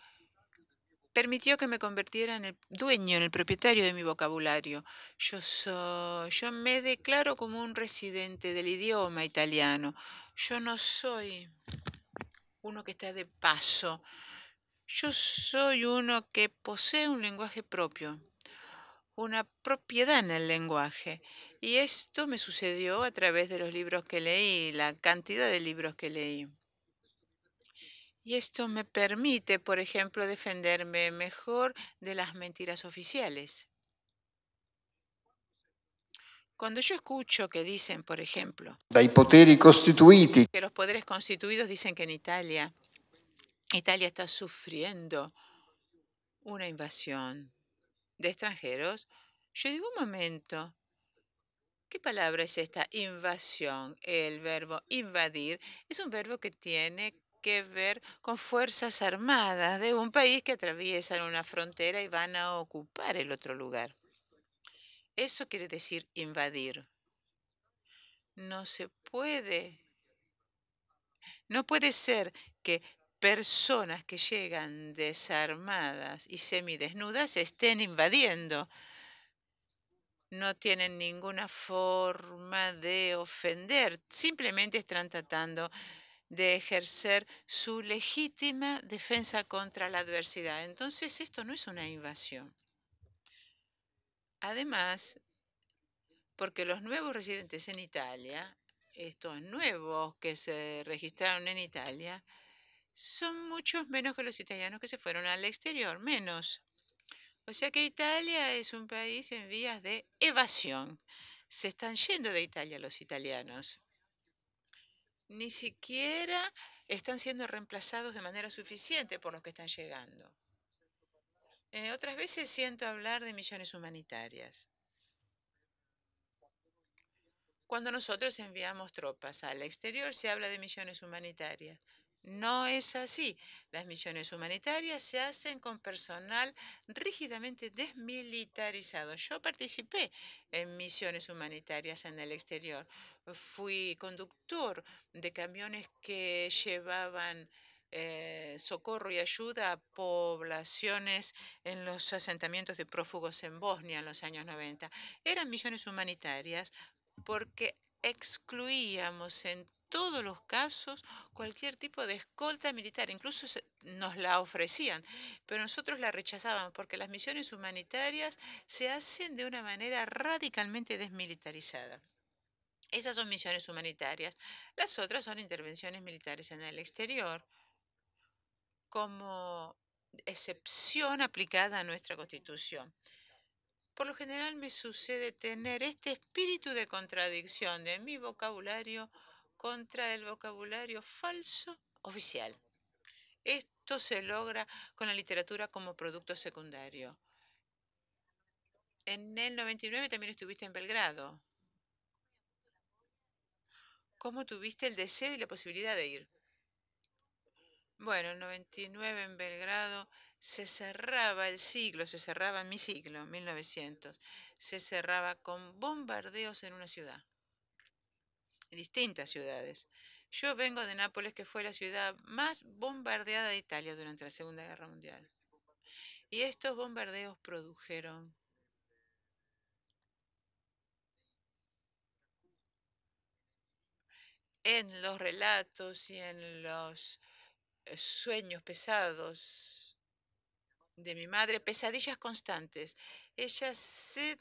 permitió que me convirtiera en el dueño, en el propietario de mi vocabulario. Yo, soy, yo me declaro como un residente del idioma italiano. Yo no soy uno que está de paso. Yo soy uno que posee un lenguaje propio, una propiedad en el lenguaje. Y esto me sucedió a través de los libros que leí, la cantidad de libros que leí. Y esto me permite, por ejemplo, defenderme mejor de las mentiras oficiales. Cuando yo escucho que dicen, por ejemplo, que los poderes constituidos dicen que en Italia, Italia está sufriendo una invasión de extranjeros, yo digo un momento, ¿qué palabra es esta invasión? El verbo invadir es un verbo que tiene que ver con fuerzas armadas de un país que atraviesan una frontera y van a ocupar el otro lugar. Eso quiere decir invadir. No se puede. No puede ser que personas que llegan desarmadas y semidesnudas estén invadiendo. No tienen ninguna forma de ofender. Simplemente están tratando de ejercer su legítima defensa contra la adversidad. Entonces, esto no es una invasión. Además, porque los nuevos residentes en Italia, estos nuevos que se registraron en Italia, son muchos menos que los italianos que se fueron al exterior, menos. O sea que Italia es un país en vías de evasión. Se están yendo de Italia los italianos ni siquiera están siendo reemplazados de manera suficiente por los que están llegando. Eh, otras veces siento hablar de misiones humanitarias. Cuando nosotros enviamos tropas al exterior, se habla de misiones humanitarias. No es así. Las misiones humanitarias se hacen con personal rígidamente desmilitarizado. Yo participé en misiones humanitarias en el exterior. Fui conductor de camiones que llevaban eh, socorro y ayuda a poblaciones en los asentamientos de prófugos en Bosnia en los años 90. Eran misiones humanitarias porque excluíamos en todos los casos cualquier tipo de escolta militar, incluso nos la ofrecían, pero nosotros la rechazábamos porque las misiones humanitarias se hacen de una manera radicalmente desmilitarizada. Esas son misiones humanitarias. Las otras son intervenciones militares en el exterior, como excepción aplicada a nuestra Constitución. Por lo general me sucede tener este espíritu de contradicción de mi vocabulario contra el vocabulario falso oficial. Esto se logra con la literatura como producto secundario. En el 99 también estuviste en Belgrado. ¿Cómo tuviste el deseo y la posibilidad de ir? Bueno, en 99 en Belgrado se cerraba el siglo, se cerraba mi siglo, 1900. Se cerraba con bombardeos en una ciudad distintas ciudades. Yo vengo de Nápoles, que fue la ciudad más bombardeada de Italia durante la Segunda Guerra Mundial. Y estos bombardeos produjeron en los relatos y en los eh, sueños pesados de mi madre, pesadillas constantes. Ella se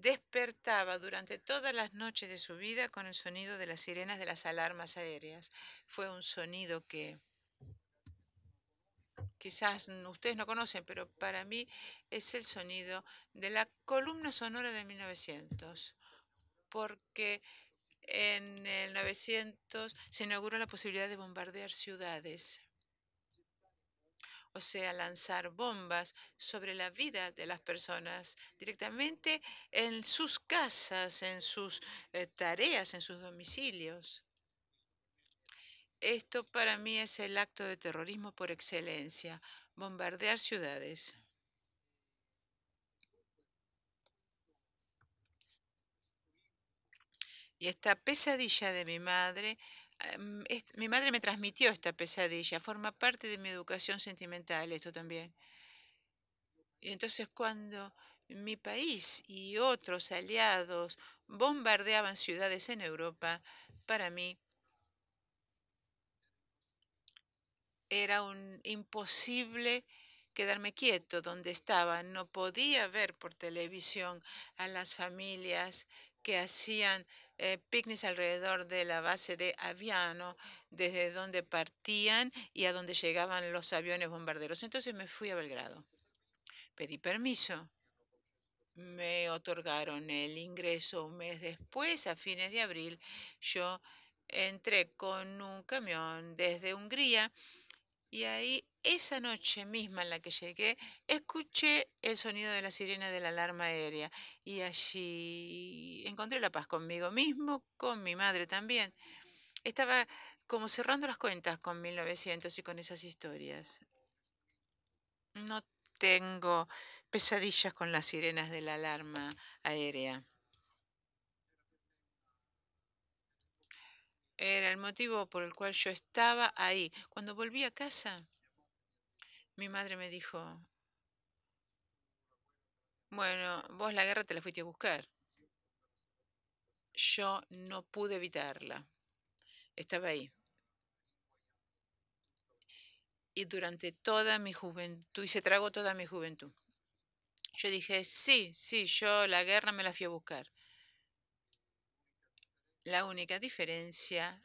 despertaba durante todas las noches de su vida con el sonido de las sirenas de las alarmas aéreas. Fue un sonido que quizás ustedes no conocen, pero para mí es el sonido de la columna sonora de 1900, porque en el 900 se inauguró la posibilidad de bombardear ciudades o sea, lanzar bombas sobre la vida de las personas directamente en sus casas, en sus eh, tareas, en sus domicilios. Esto para mí es el acto de terrorismo por excelencia, bombardear ciudades. Y esta pesadilla de mi madre Em, mi madre me transmitió esta pesadilla, forma parte de mi educación sentimental esto también. Y entonces cuando mi país y otros aliados bombardeaban ciudades en Europa, para mí era un imposible quedarme quieto donde estaba. No podía ver por televisión a las familias que hacían eh, alrededor de la base de Aviano, desde donde partían y a donde llegaban los aviones bombarderos. Entonces me fui a Belgrado. Pedí permiso. Me otorgaron el ingreso un mes después, a fines de abril. Yo entré con un camión desde Hungría y ahí, esa noche misma en la que llegué, escuché el sonido de la sirena de la alarma aérea. Y allí encontré la paz conmigo mismo, con mi madre también. Estaba como cerrando las cuentas con 1900 y con esas historias. No tengo pesadillas con las sirenas de la alarma aérea. era el motivo por el cual yo estaba ahí. Cuando volví a casa, mi madre me dijo, bueno, vos la guerra te la fuiste a buscar. Yo no pude evitarla. Estaba ahí. Y durante toda mi juventud, y se trago toda mi juventud. Yo dije, sí, sí, yo la guerra me la fui a buscar. La única diferencia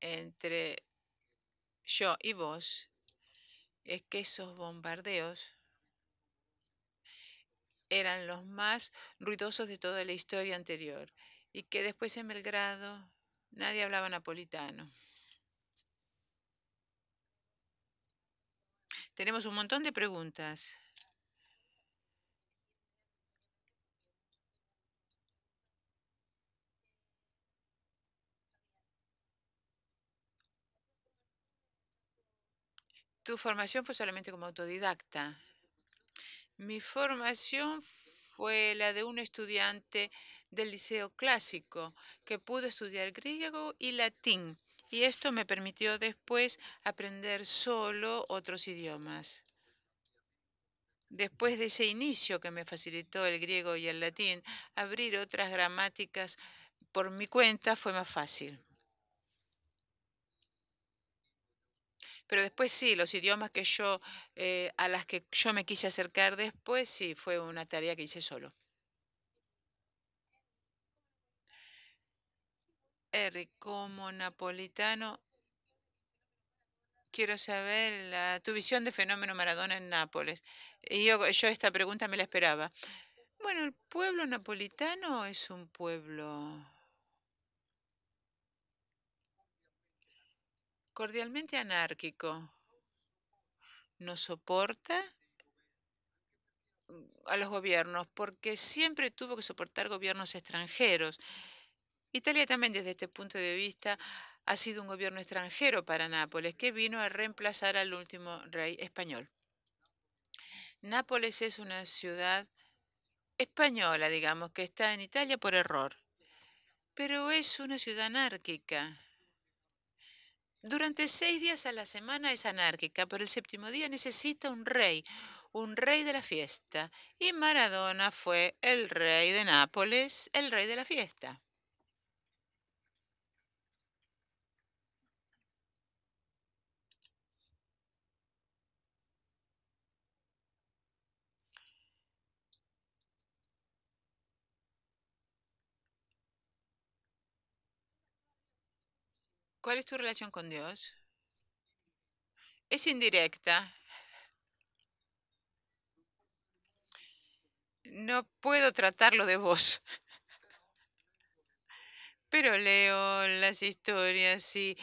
entre yo y vos es que esos bombardeos eran los más ruidosos de toda la historia anterior y que después en Belgrado nadie hablaba napolitano. Tenemos un montón de preguntas. Tu formación fue solamente como autodidacta. Mi formación fue la de un estudiante del liceo clásico que pudo estudiar griego y latín. Y esto me permitió después aprender solo otros idiomas. Después de ese inicio que me facilitó el griego y el latín, abrir otras gramáticas por mi cuenta fue más fácil. Pero después sí, los idiomas que yo, eh, a las que yo me quise acercar después, sí, fue una tarea que hice solo. Eric como napolitano, quiero saber la, tu visión de fenómeno Maradona en Nápoles. Y yo esta pregunta me la esperaba. Bueno, el pueblo napolitano es un pueblo cordialmente anárquico. No soporta mm, a los gobiernos porque siempre tuvo que soportar gobiernos extranjeros. Italia también desde este punto de vista ha sido un gobierno extranjero para Nápoles que vino a reemplazar al último rey español. Nápoles es una ciudad española, digamos, que está en Italia por error, pero es una ciudad anárquica durante seis días a la semana es anárquica, pero el séptimo día necesita un rey, un rey de la fiesta. Y Maradona fue el rey de Nápoles, el rey de la fiesta. ¿Cuál es tu relación con Dios? Es indirecta. No puedo tratarlo de vos. Pero leo las historias y,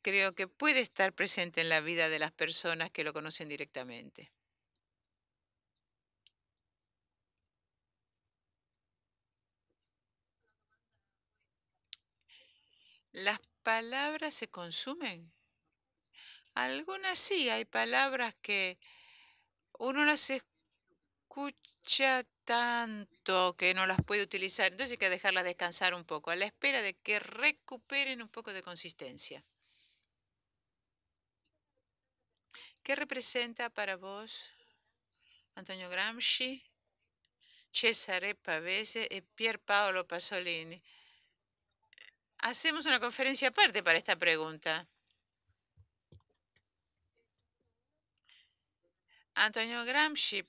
creo que puede estar presente en la vida de las personas que lo conocen directamente. las palabras se consumen. Algunas sí, hay palabras que uno las escucha tanto que no las puede utilizar, entonces hay que dejarlas descansar un poco, a la espera de que recuperen un poco de consistencia. ¿Qué representa para vos Antonio Gramsci, Cesare Pavese y eh, Pier Paolo Pasolini? Hacemos una conferencia aparte para esta pregunta. Antonio Gramsci,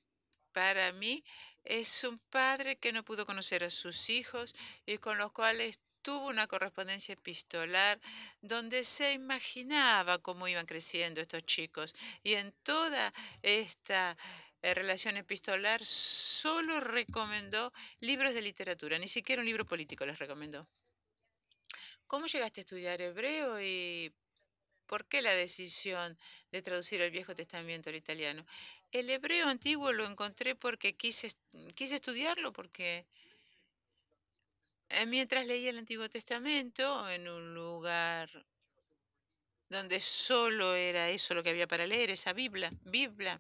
para mí, es un padre que no pudo conocer a sus hijos y con los cuales tuvo una correspondencia epistolar donde se imaginaba cómo iban creciendo estos chicos. Y en toda esta eh, relación epistolar solo recomendó libros de literatura, ni siquiera un libro político les recomendó. ¿Cómo llegaste a estudiar hebreo y por qué la decisión de traducir el Viejo Testamento al italiano? El hebreo antiguo lo encontré porque quise, quise estudiarlo, porque eh, mientras leía el Antiguo Testamento en un lugar donde solo era eso lo que había para leer, esa Biblia, Biblia.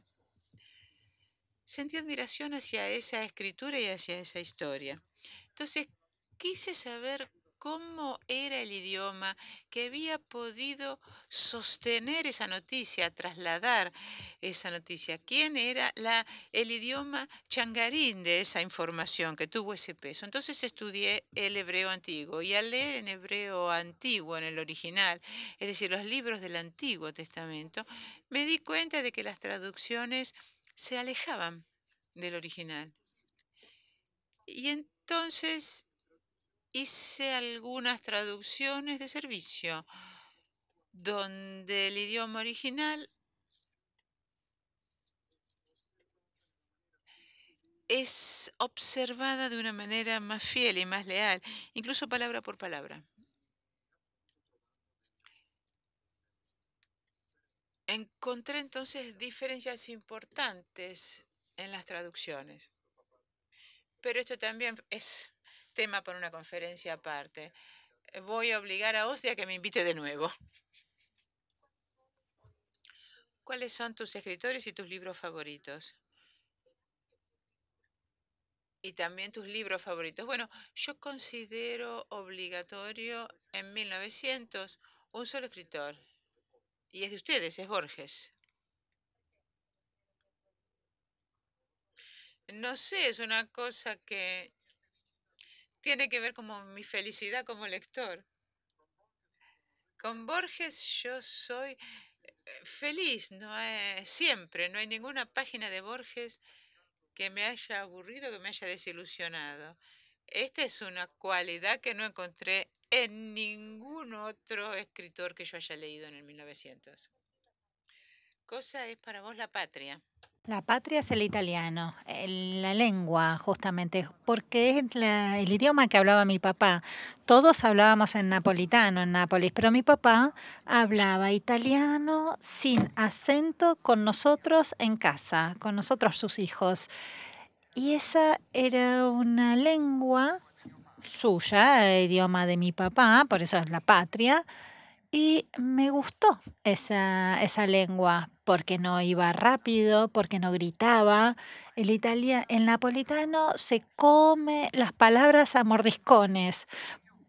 Sentí admiración hacia esa escritura y hacia esa historia. Entonces quise saber cómo era el idioma que había podido sostener esa noticia, trasladar esa noticia, quién era la, el idioma changarín de esa información que tuvo ese peso. Entonces estudié el hebreo antiguo y al leer en hebreo antiguo, en el original, es decir, los libros del Antiguo Testamento, me di cuenta de que las traducciones se alejaban del original. Y entonces hice algunas traducciones de servicio donde el idioma original es observada de una manera más fiel y más leal, incluso palabra por palabra. Encontré entonces diferencias importantes en las traducciones, pero esto también es tema para una conferencia aparte. Eh, voy a obligar a Ostia que me invite de nuevo. ¿Cuáles son tus escritores y tus libros favoritos? Y también tus libros favoritos. Bueno, yo considero obligatorio en 1900 un solo escritor. Y es de ustedes, es Borges. No sé, es una cosa que tiene que ver como mi felicidad como lector. Con Borges yo soy eh, feliz, no es siempre, no hay ninguna página de Borges que me haya aburrido, que me haya desilusionado. Esta es una cualidad que no encontré en ningún otro escritor que yo haya leído en el 1900. Cosa es para vos la patria. La patria es el italiano, la lengua justamente, porque es el idioma que hablaba mi papá. Todos hablábamos en napolitano en Nápoles, pero mi papá hablaba italiano sin acento con nosotros en casa, con nosotros sus hijos. Y esa era una lengua suya, idioma de mi papá, por eso es la patria, y me gustó esa, lengua, porque no iba rápido, porque no gritaba. El, el napolitano se come las palabras a mordiscones.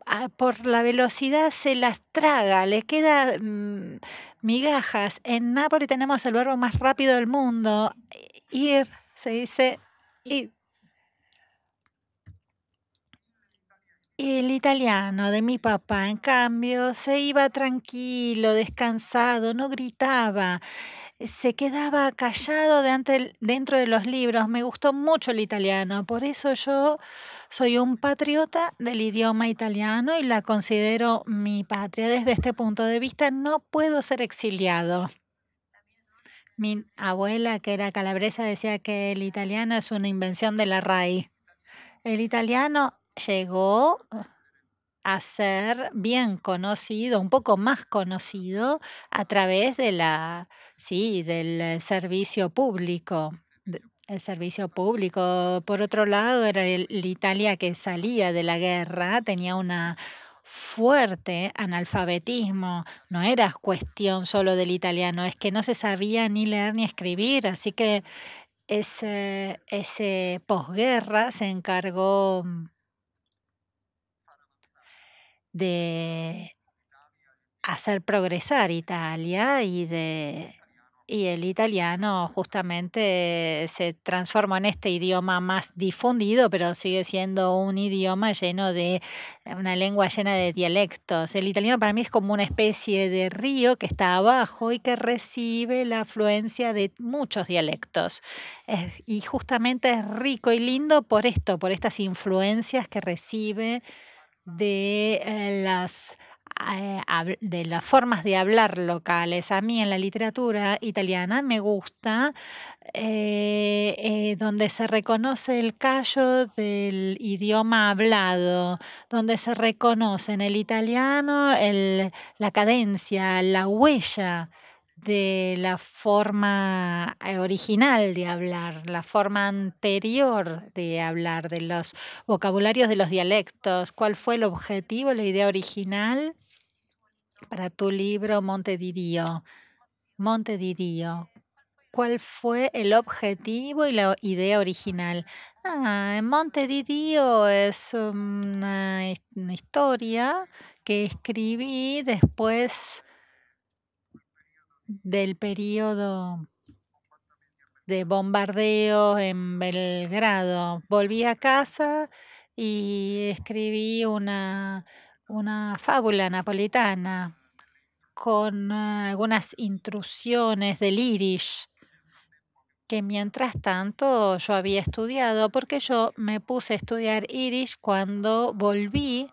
Ah, por la velocidad se las traga, le queda mm, migajas. En Nápoles tenemos el verbo más rápido del mundo. Ir, se dice ir. El italiano de mi papá, en cambio, se iba tranquilo, descansado, no gritaba, eh, se quedaba callado dentro de los libros. Me gustó mucho el italiano, por eso yo soy un patriota del idioma italiano y la considero mi patria. Desde este punto de vista no puedo ser exiliado. Mi abuela, que era calabresa, decía que el italiano es una invención de la RAI. El italiano llegó a ser bien conocido, un poco más conocido a través de la, sí, del servicio público. El servicio público, por otro lado, era el, Italia que salía de la guerra, tenía una fuerte analfabetismo. No era cuestión solo del italiano, es que no se sabía ni leer ni escribir. Así que ese, ese posguerra se encargó de hacer progresar Italia y de y el italiano justamente se transforma en este idioma más difundido, pero sigue siendo un idioma lleno de una lengua llena de dialectos. El italiano para mí es como una especie de río que está abajo y que recibe la afluencia de muchos dialectos. y justamente es rico y lindo por esto, por estas influencias que recibe de eh, las eh, de las formas de hablar locales. A mí en la literatura italiana me gusta eh, donde se reconoce el callo del idioma hablado, donde se reconoce en el italiano la cadencia, la huella de la forma eh, original de hablar, la forma anterior de hablar, de los vocabularios de los dialectos. ¿Cuál fue el objetivo, la idea original para tu libro Monte Didío. ¿Cuál fue el objetivo y la idea original? Ah, Didío es una historia que escribí después del periodo de bombardeo en Belgrado. Volví a casa y escribí una, fábula napolitana con eh, algunas intrusiones del irish que mientras tanto yo había estudiado, porque yo me puse a estudiar irish cuando volví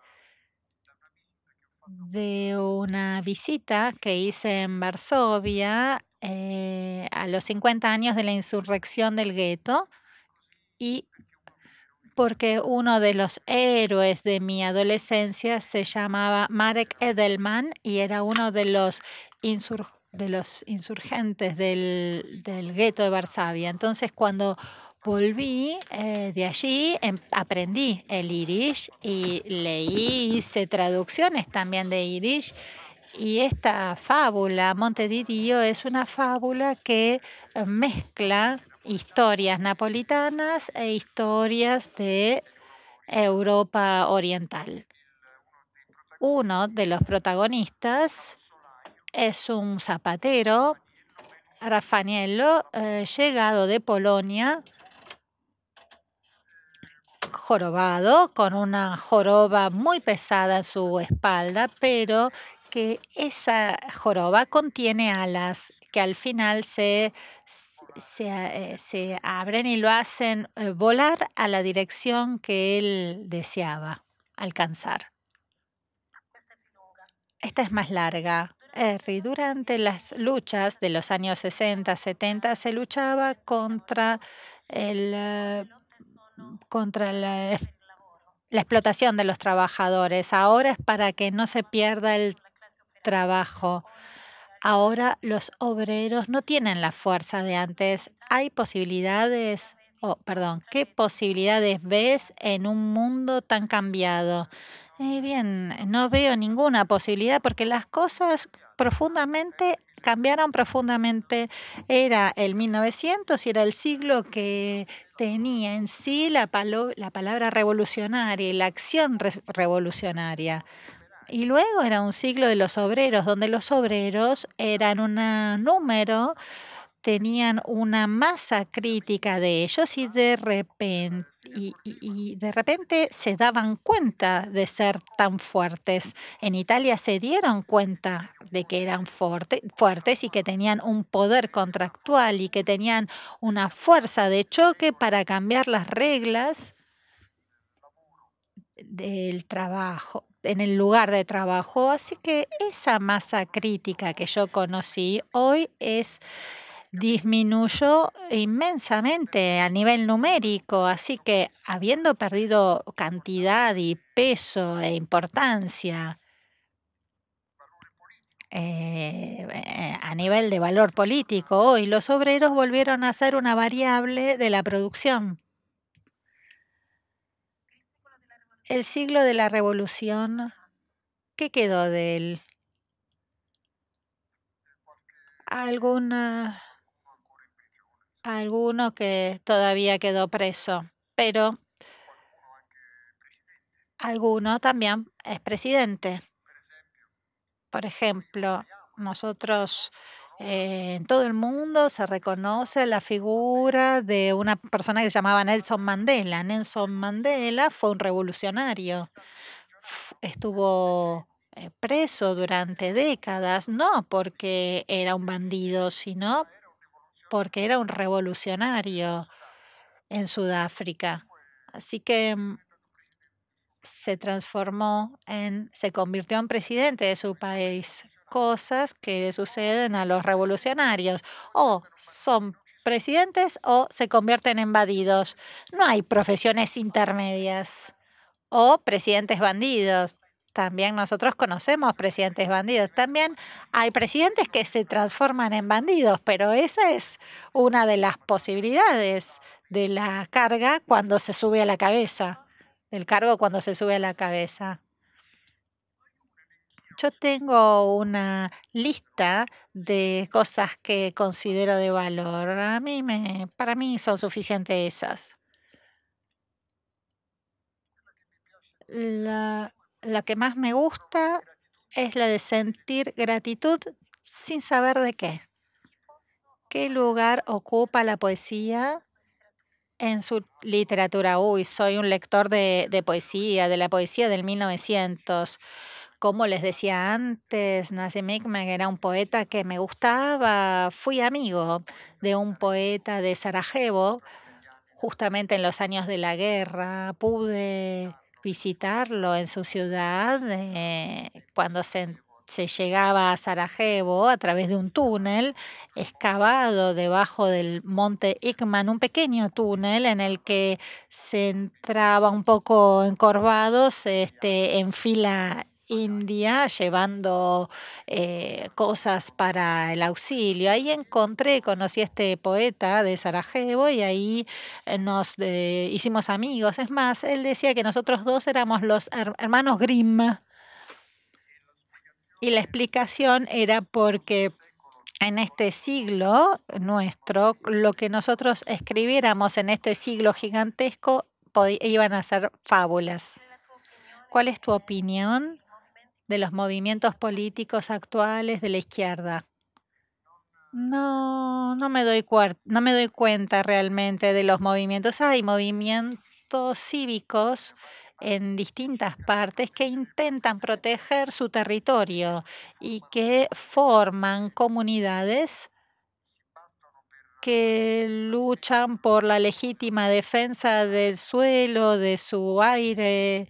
de una visita que hice en Varsovia eh, a los 50 años de la insurrección del gueto y porque uno de los héroes de mi adolescencia se llamaba Marek Edelman y era uno de los, insurgentes del, del gueto de Varsovia. Entonces, cuando volví eh, de allí, em, aprendí el irish y leí, hice traducciones también de irish. Y esta fábula, Monte es una fábula que mezcla historias napolitanas e historias de Europa Oriental. Uno de los protagonistas es un zapatero, Rafaniello, eh, llegado de Polonia, jorobado, con una joroba muy pesada en su espalda, pero que esa joroba contiene alas que al final se, se, eh, abren y lo hacen eh, volar a la dirección que él deseaba alcanzar. Esta es más larga. durante las luchas de los años 60, 70, se luchaba contra el eh, contra la, explotación de los trabajadores. Ahora es para que no se pierda el trabajo. Ahora los obreros no tienen la fuerza de antes. Hay posibilidades, oh, perdón, ¿qué posibilidades ves en un mundo tan cambiado? Eh, bien, no veo ninguna posibilidad porque las cosas profundamente, cambiaron profundamente. Era el 1900 y era el siglo que tenía en sí la, la palabra revolucionaria y la acción revolucionaria. Y luego era un siglo de los obreros, donde los obreros eran un número tenían una masa crítica de ellos y de repente, de repente se daban cuenta de ser tan fuertes. En Italia se dieron cuenta de que eran fuertes y que tenían un poder contractual y que tenían una fuerza de choque para cambiar las reglas del trabajo, en el lugar de trabajo. Así que esa masa crítica que yo conocí hoy es disminuyó inmensamente a nivel numérico, así que habiendo perdido cantidad y peso e importancia eh, a nivel de valor político, hoy los obreros volvieron a ser una variable de la producción. El siglo de la revolución, ¿qué quedó de él? alguna alguno que todavía quedó preso, pero alguno también es presidente. Por ejemplo, nosotros eh, en todo el mundo se reconoce la figura de una persona que se llamaba Nelson Mandela. Nelson Mandela fue un revolucionario. Estuvo eh, preso durante décadas, no porque era un bandido, sino porque era un revolucionario en Sudáfrica. Así que mm, se transformó en, se convirtió en presidente de su país, cosas que suceden a los revolucionarios. O son presidentes o se convierten en bandidos. No hay profesiones intermedias. O presidentes bandidos también nosotros conocemos presidentes bandidos. También hay presidentes que se transforman en bandidos, pero esa es una de las posibilidades de la carga cuando se sube a la cabeza, del cargo cuando se sube a la cabeza. Yo tengo una lista de cosas que considero de valor. A mí me, para mí son suficientes esas. La lo que más me gusta es la de sentir gratitud sin saber de qué. ¿Qué lugar ocupa la poesía en su literatura? Uy, soy un lector de, poesía, de la poesía del 1900 como les decía antes, Nazim Hikmet era un poeta que me gustaba. Fui amigo de un poeta de Sarajevo, justamente en los años de la guerra. Pude visitarlo en su ciudad eh, cuando se, llegaba a Sarajevo a través de un túnel excavado debajo del monte Ickman, un pequeño túnel en el que se entraba un poco encorvados este, en fila India llevando eh, cosas para el auxilio. Ahí encontré, conocí a este poeta de Sarajevo y ahí eh, nos eh, hicimos amigos. Es más, él decía que nosotros dos éramos los hermanos Grimm. Y la explicación era porque en este siglo nuestro, lo que nosotros escribiéramos en este siglo gigantesco iban a ser fábulas. ¿Cuál es tu opinión de los movimientos políticos actuales de la izquierda. No, no me doy, no me doy cuenta realmente de los movimientos. Hay movimientos cívicos en distintas partes que intentan proteger su territorio y que forman comunidades que luchan por la legítima defensa del suelo, de su aire,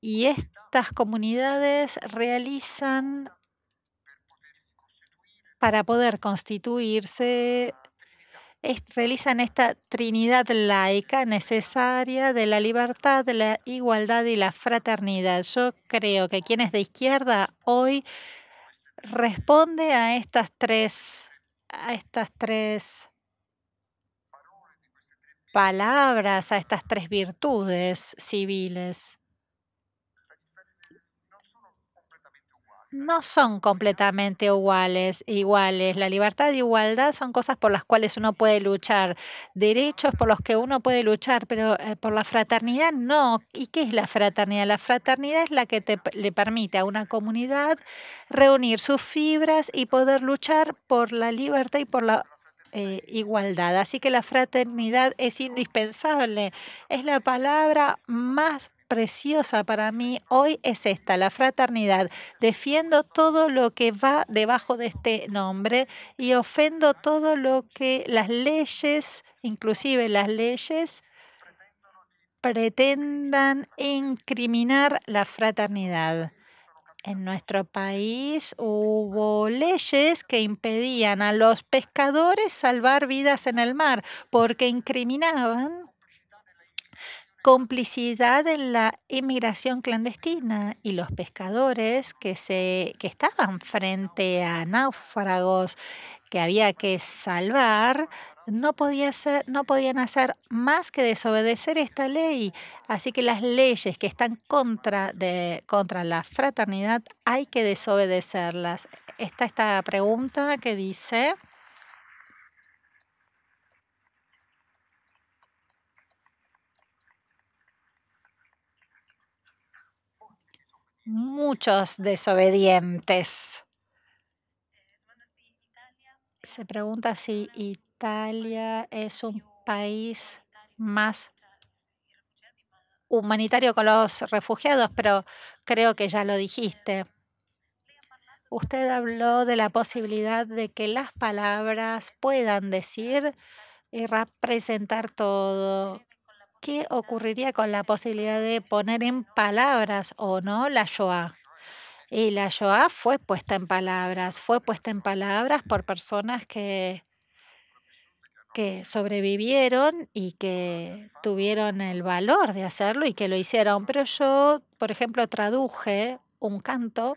y estas comunidades realizan para poder constituirse, realizan esta trinidad laica necesaria de la libertad, de la igualdad y la fraternidad. Yo creo que quienes de izquierda hoy responde a estas tres, a estas tres palabras, a estas tres virtudes civiles. no son completamente iguales, iguales. La libertad y igualdad son cosas por las cuales uno puede luchar, derechos por los que uno puede luchar, pero eh, por la fraternidad no. ¿Y qué es la fraternidad? La fraternidad es la que te, le permite a una comunidad reunir sus fibras y poder luchar por la libertad y por la eh, igualdad. Así que la fraternidad es indispensable. Es la palabra más preciosa para mí hoy es esta, la fraternidad. Defiendo todo lo que va debajo de este nombre y ofendo todo lo que las leyes, inclusive las leyes, pretendan incriminar la fraternidad. En nuestro país hubo leyes que impedían a los pescadores salvar vidas en el mar porque incriminaban complicidad en la emigración clandestina y los pescadores que, se, que estaban frente a náufragos que había que salvar no, podía ser, no podían hacer más que desobedecer esta ley. Así que las leyes que están contra, de, contra la fraternidad hay que desobedecerlas. Está esta pregunta que dice... muchos desobedientes. Se pregunta si Italia es un país más humanitario con los refugiados, pero creo que ya lo dijiste. Usted habló de la posibilidad de que las palabras puedan decir y representar todo. ¿Qué ocurriría con la posibilidad de poner en palabras o no la Shoah? Y la Shoah fue puesta en palabras, fue puesta en palabras por personas que, que sobrevivieron y que tuvieron el valor de hacerlo y que lo hicieron. Pero yo, por ejemplo, traduje un canto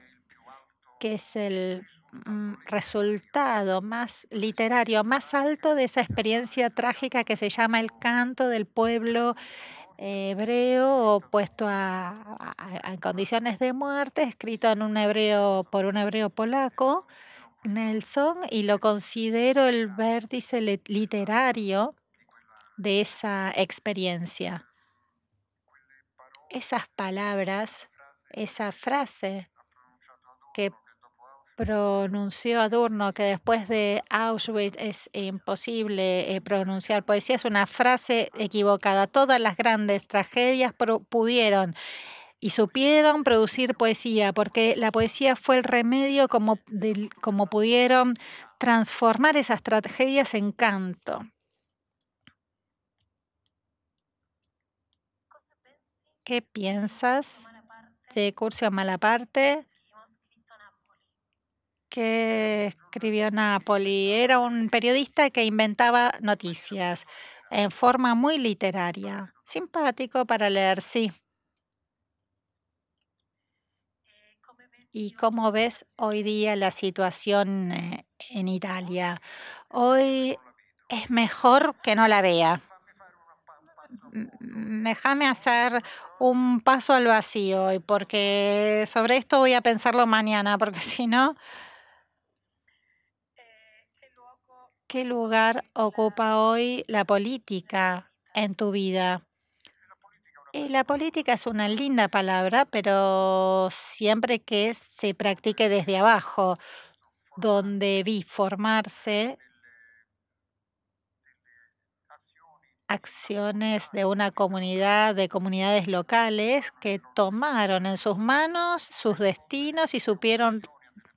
que es el Mm, resultado más literario, más alto de esa experiencia trágica que se llama el canto del pueblo hebreo puesto a, en condiciones de muerte, escrito en un hebreo por un hebreo polaco, Nelson, y lo considero el vértice literario de esa experiencia. Esas palabras, esa frase pronunció Adorno que después de Auschwitz es imposible eh, pronunciar poesía. Es una frase equivocada. Todas las grandes tragedias pudieron y supieron producir poesía, porque la poesía fue el remedio como, como pudieron transformar esas tragedias en canto. ¿Qué piensas de Curcio Malaparte? que escribió Napoli. Era un periodista que inventaba noticias en forma muy literaria. Simpático para leer, sí. Eh, ¿Y cómo ves hoy día la situación eh, en Italia? Hoy es mejor que no la vea. Déjame hacer un paso al vacío, porque sobre esto voy a pensarlo mañana, porque si no... qué lugar ocupa hoy la política en tu vida? Y la política es una linda palabra, pero siempre que se practique desde abajo, donde vi formarse acciones de una comunidad, de comunidades locales que tomaron en sus manos sus destinos y supieron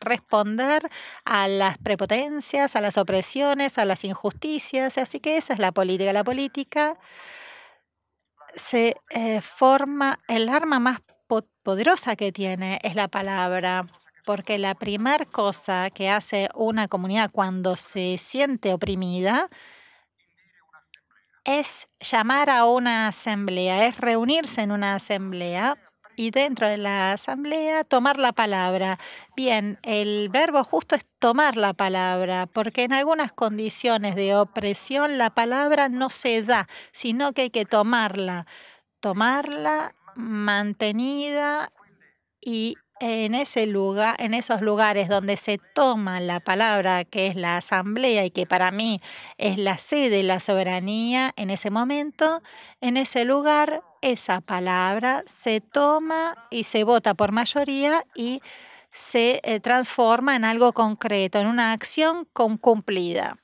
responder a las prepotencias, a las opresiones, a las injusticias. Así que esa es la política. La política se eh, forma, el arma más poderosa que tiene es la palabra, porque la primera cosa que hace una comunidad cuando se siente oprimida es llamar a una asamblea, es reunirse en una asamblea y dentro de la asamblea tomar la palabra. Bien, el verbo justo es tomar la palabra, porque en algunas condiciones de opresión la palabra no se da, sino que hay que tomarla, tomarla mantenida y en, ese lugar, en esos lugares donde se toma la palabra que es la asamblea y que para mí es la sede de la soberanía, en ese momento, en ese lugar, esa palabra se toma y se vota por mayoría y se eh, transforma en algo concreto, en una acción cumplida.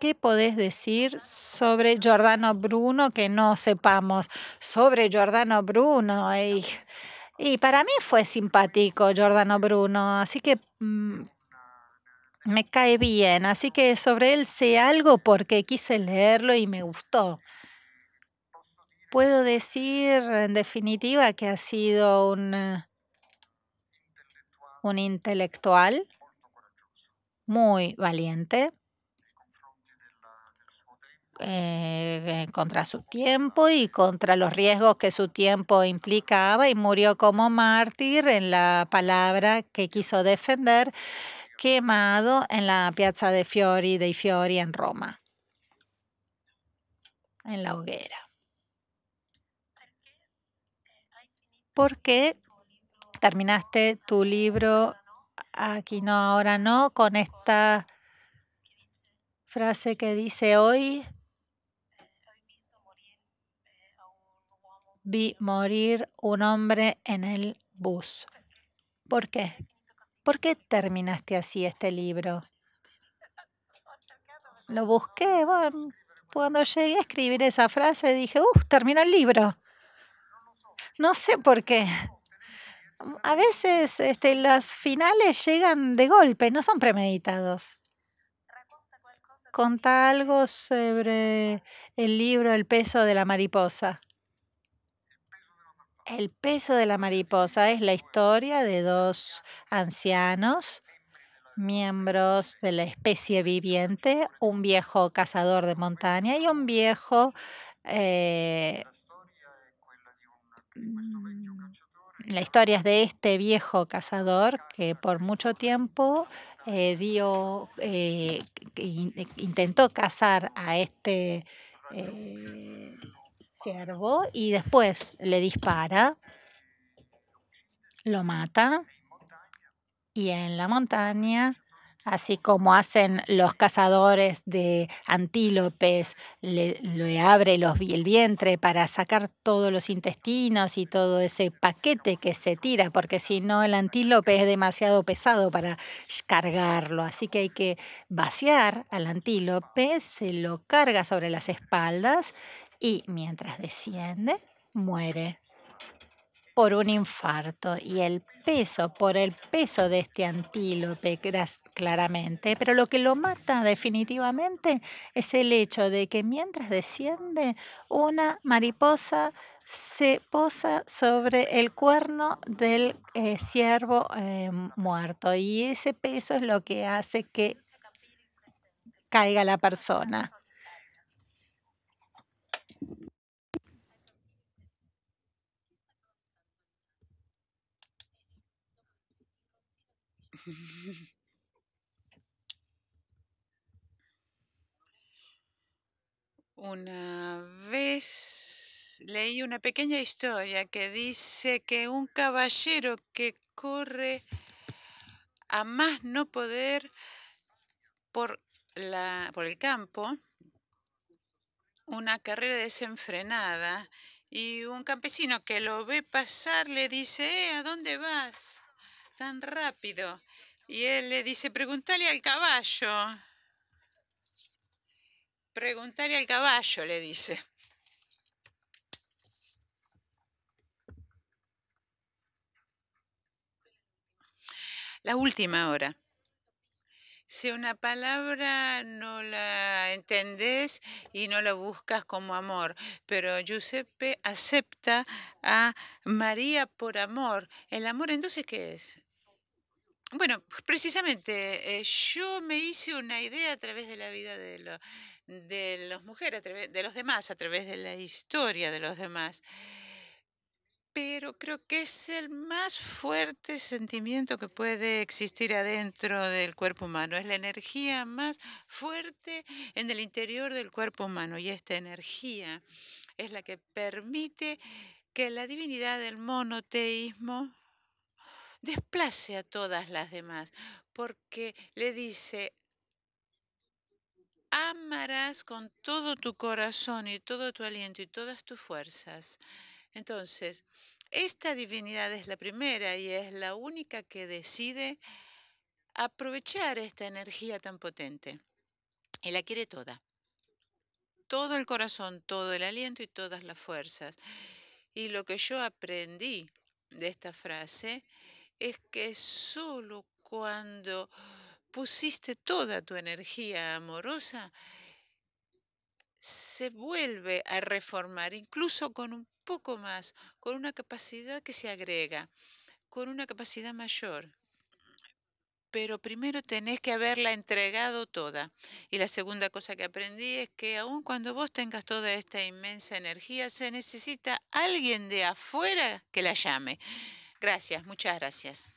¿Qué podés decir sobre Giordano Bruno que no sepamos? Sobre Giordano Bruno. Y para mí fue simpático Giordano Bruno, así que mm, me cae bien, así que sobre él sé algo porque quise leerlo y me gustó. Puedo decir en definitiva que ha sido un, un intelectual muy valiente, eh, contra su tiempo y contra los riesgos que su tiempo implicaba y murió como mártir en la palabra que quiso defender, quemado en la piazza de Fiori dei Fiori en Roma, en la hoguera. ¿Por qué terminaste tu libro aquí no, ahora no, con esta frase que dice hoy vi morir un hombre en el bus. ¿Por qué? ¿Por qué terminaste así este libro? Lo busqué. cuando llegué a escribir esa frase dije, ¡uh! Terminó el libro. No sé por qué. A veces este, las finales llegan de golpe, no son premeditados. Conta algo sobre el libro El peso de la mariposa. El peso de la mariposa es la historia de dos ancianos, miembros de la especie viviente, un viejo cazador de montaña y un viejo... Eh, mm, la historia es de este viejo cazador que por mucho tiempo eh, eh, intentó cazar a este y después le dispara, lo mata y en la montaña, así como hacen los cazadores de antílopes, le, abre el vientre para sacar todos los intestinos y todo ese paquete que se tira, porque si no el antílope es demasiado pesado para cargarlo, así que hay que vaciar al antílope, se lo carga sobre las espaldas y mientras desciende, muere por un infarto y el peso, por el peso de este antílope, claramente. Pero lo que lo mata definitivamente es el hecho de que mientras desciende, una mariposa se posa sobre el cuerno del eh, ciervo eh, muerto y ese peso es lo que hace que caiga la persona. Una vez leí una pequeña historia que dice que un caballero que corre a más no poder por, la, por el campo, una carrera desenfrenada, y un campesino que lo ve pasar le dice, eh, ¿a dónde vas? tan rápido. Y él le dice, pregúntale al caballo. preguntarle al caballo, le dice. La última hora. Si una palabra no la entendés y no la buscas como amor, pero Giuseppe acepta a María por amor. ¿El amor entonces qué es? Bueno, precisamente, eh, yo me hice una idea a través de la vida de, los de mujeres, de los demás, a través de la historia de los demás. Pero creo que es el más fuerte sentimiento que puede existir adentro del cuerpo humano. Es la energía más fuerte en el interior del cuerpo humano. Y esta energía es la que permite que la divinidad del monoteísmo desplace a todas las demás, porque le dice, amarás con todo tu corazón y todo tu aliento y todas tus fuerzas. Entonces, esta divinidad es la primera y es la única que decide aprovechar esta energía tan potente. Y la quiere toda. Todo el corazón, todo el aliento y todas las fuerzas. Y lo que yo aprendí de esta frase es que solo cuando pusiste toda tu energía amorosa, se vuelve a reformar, incluso con un poco más, con una capacidad que se agrega, con una capacidad mayor. Pero primero tenés que haberla entregado toda. Y la segunda cosa que aprendí es que aun cuando vos tengas toda esta inmensa energía, se necesita alguien de afuera que la llame. Gracias, muchas gracias.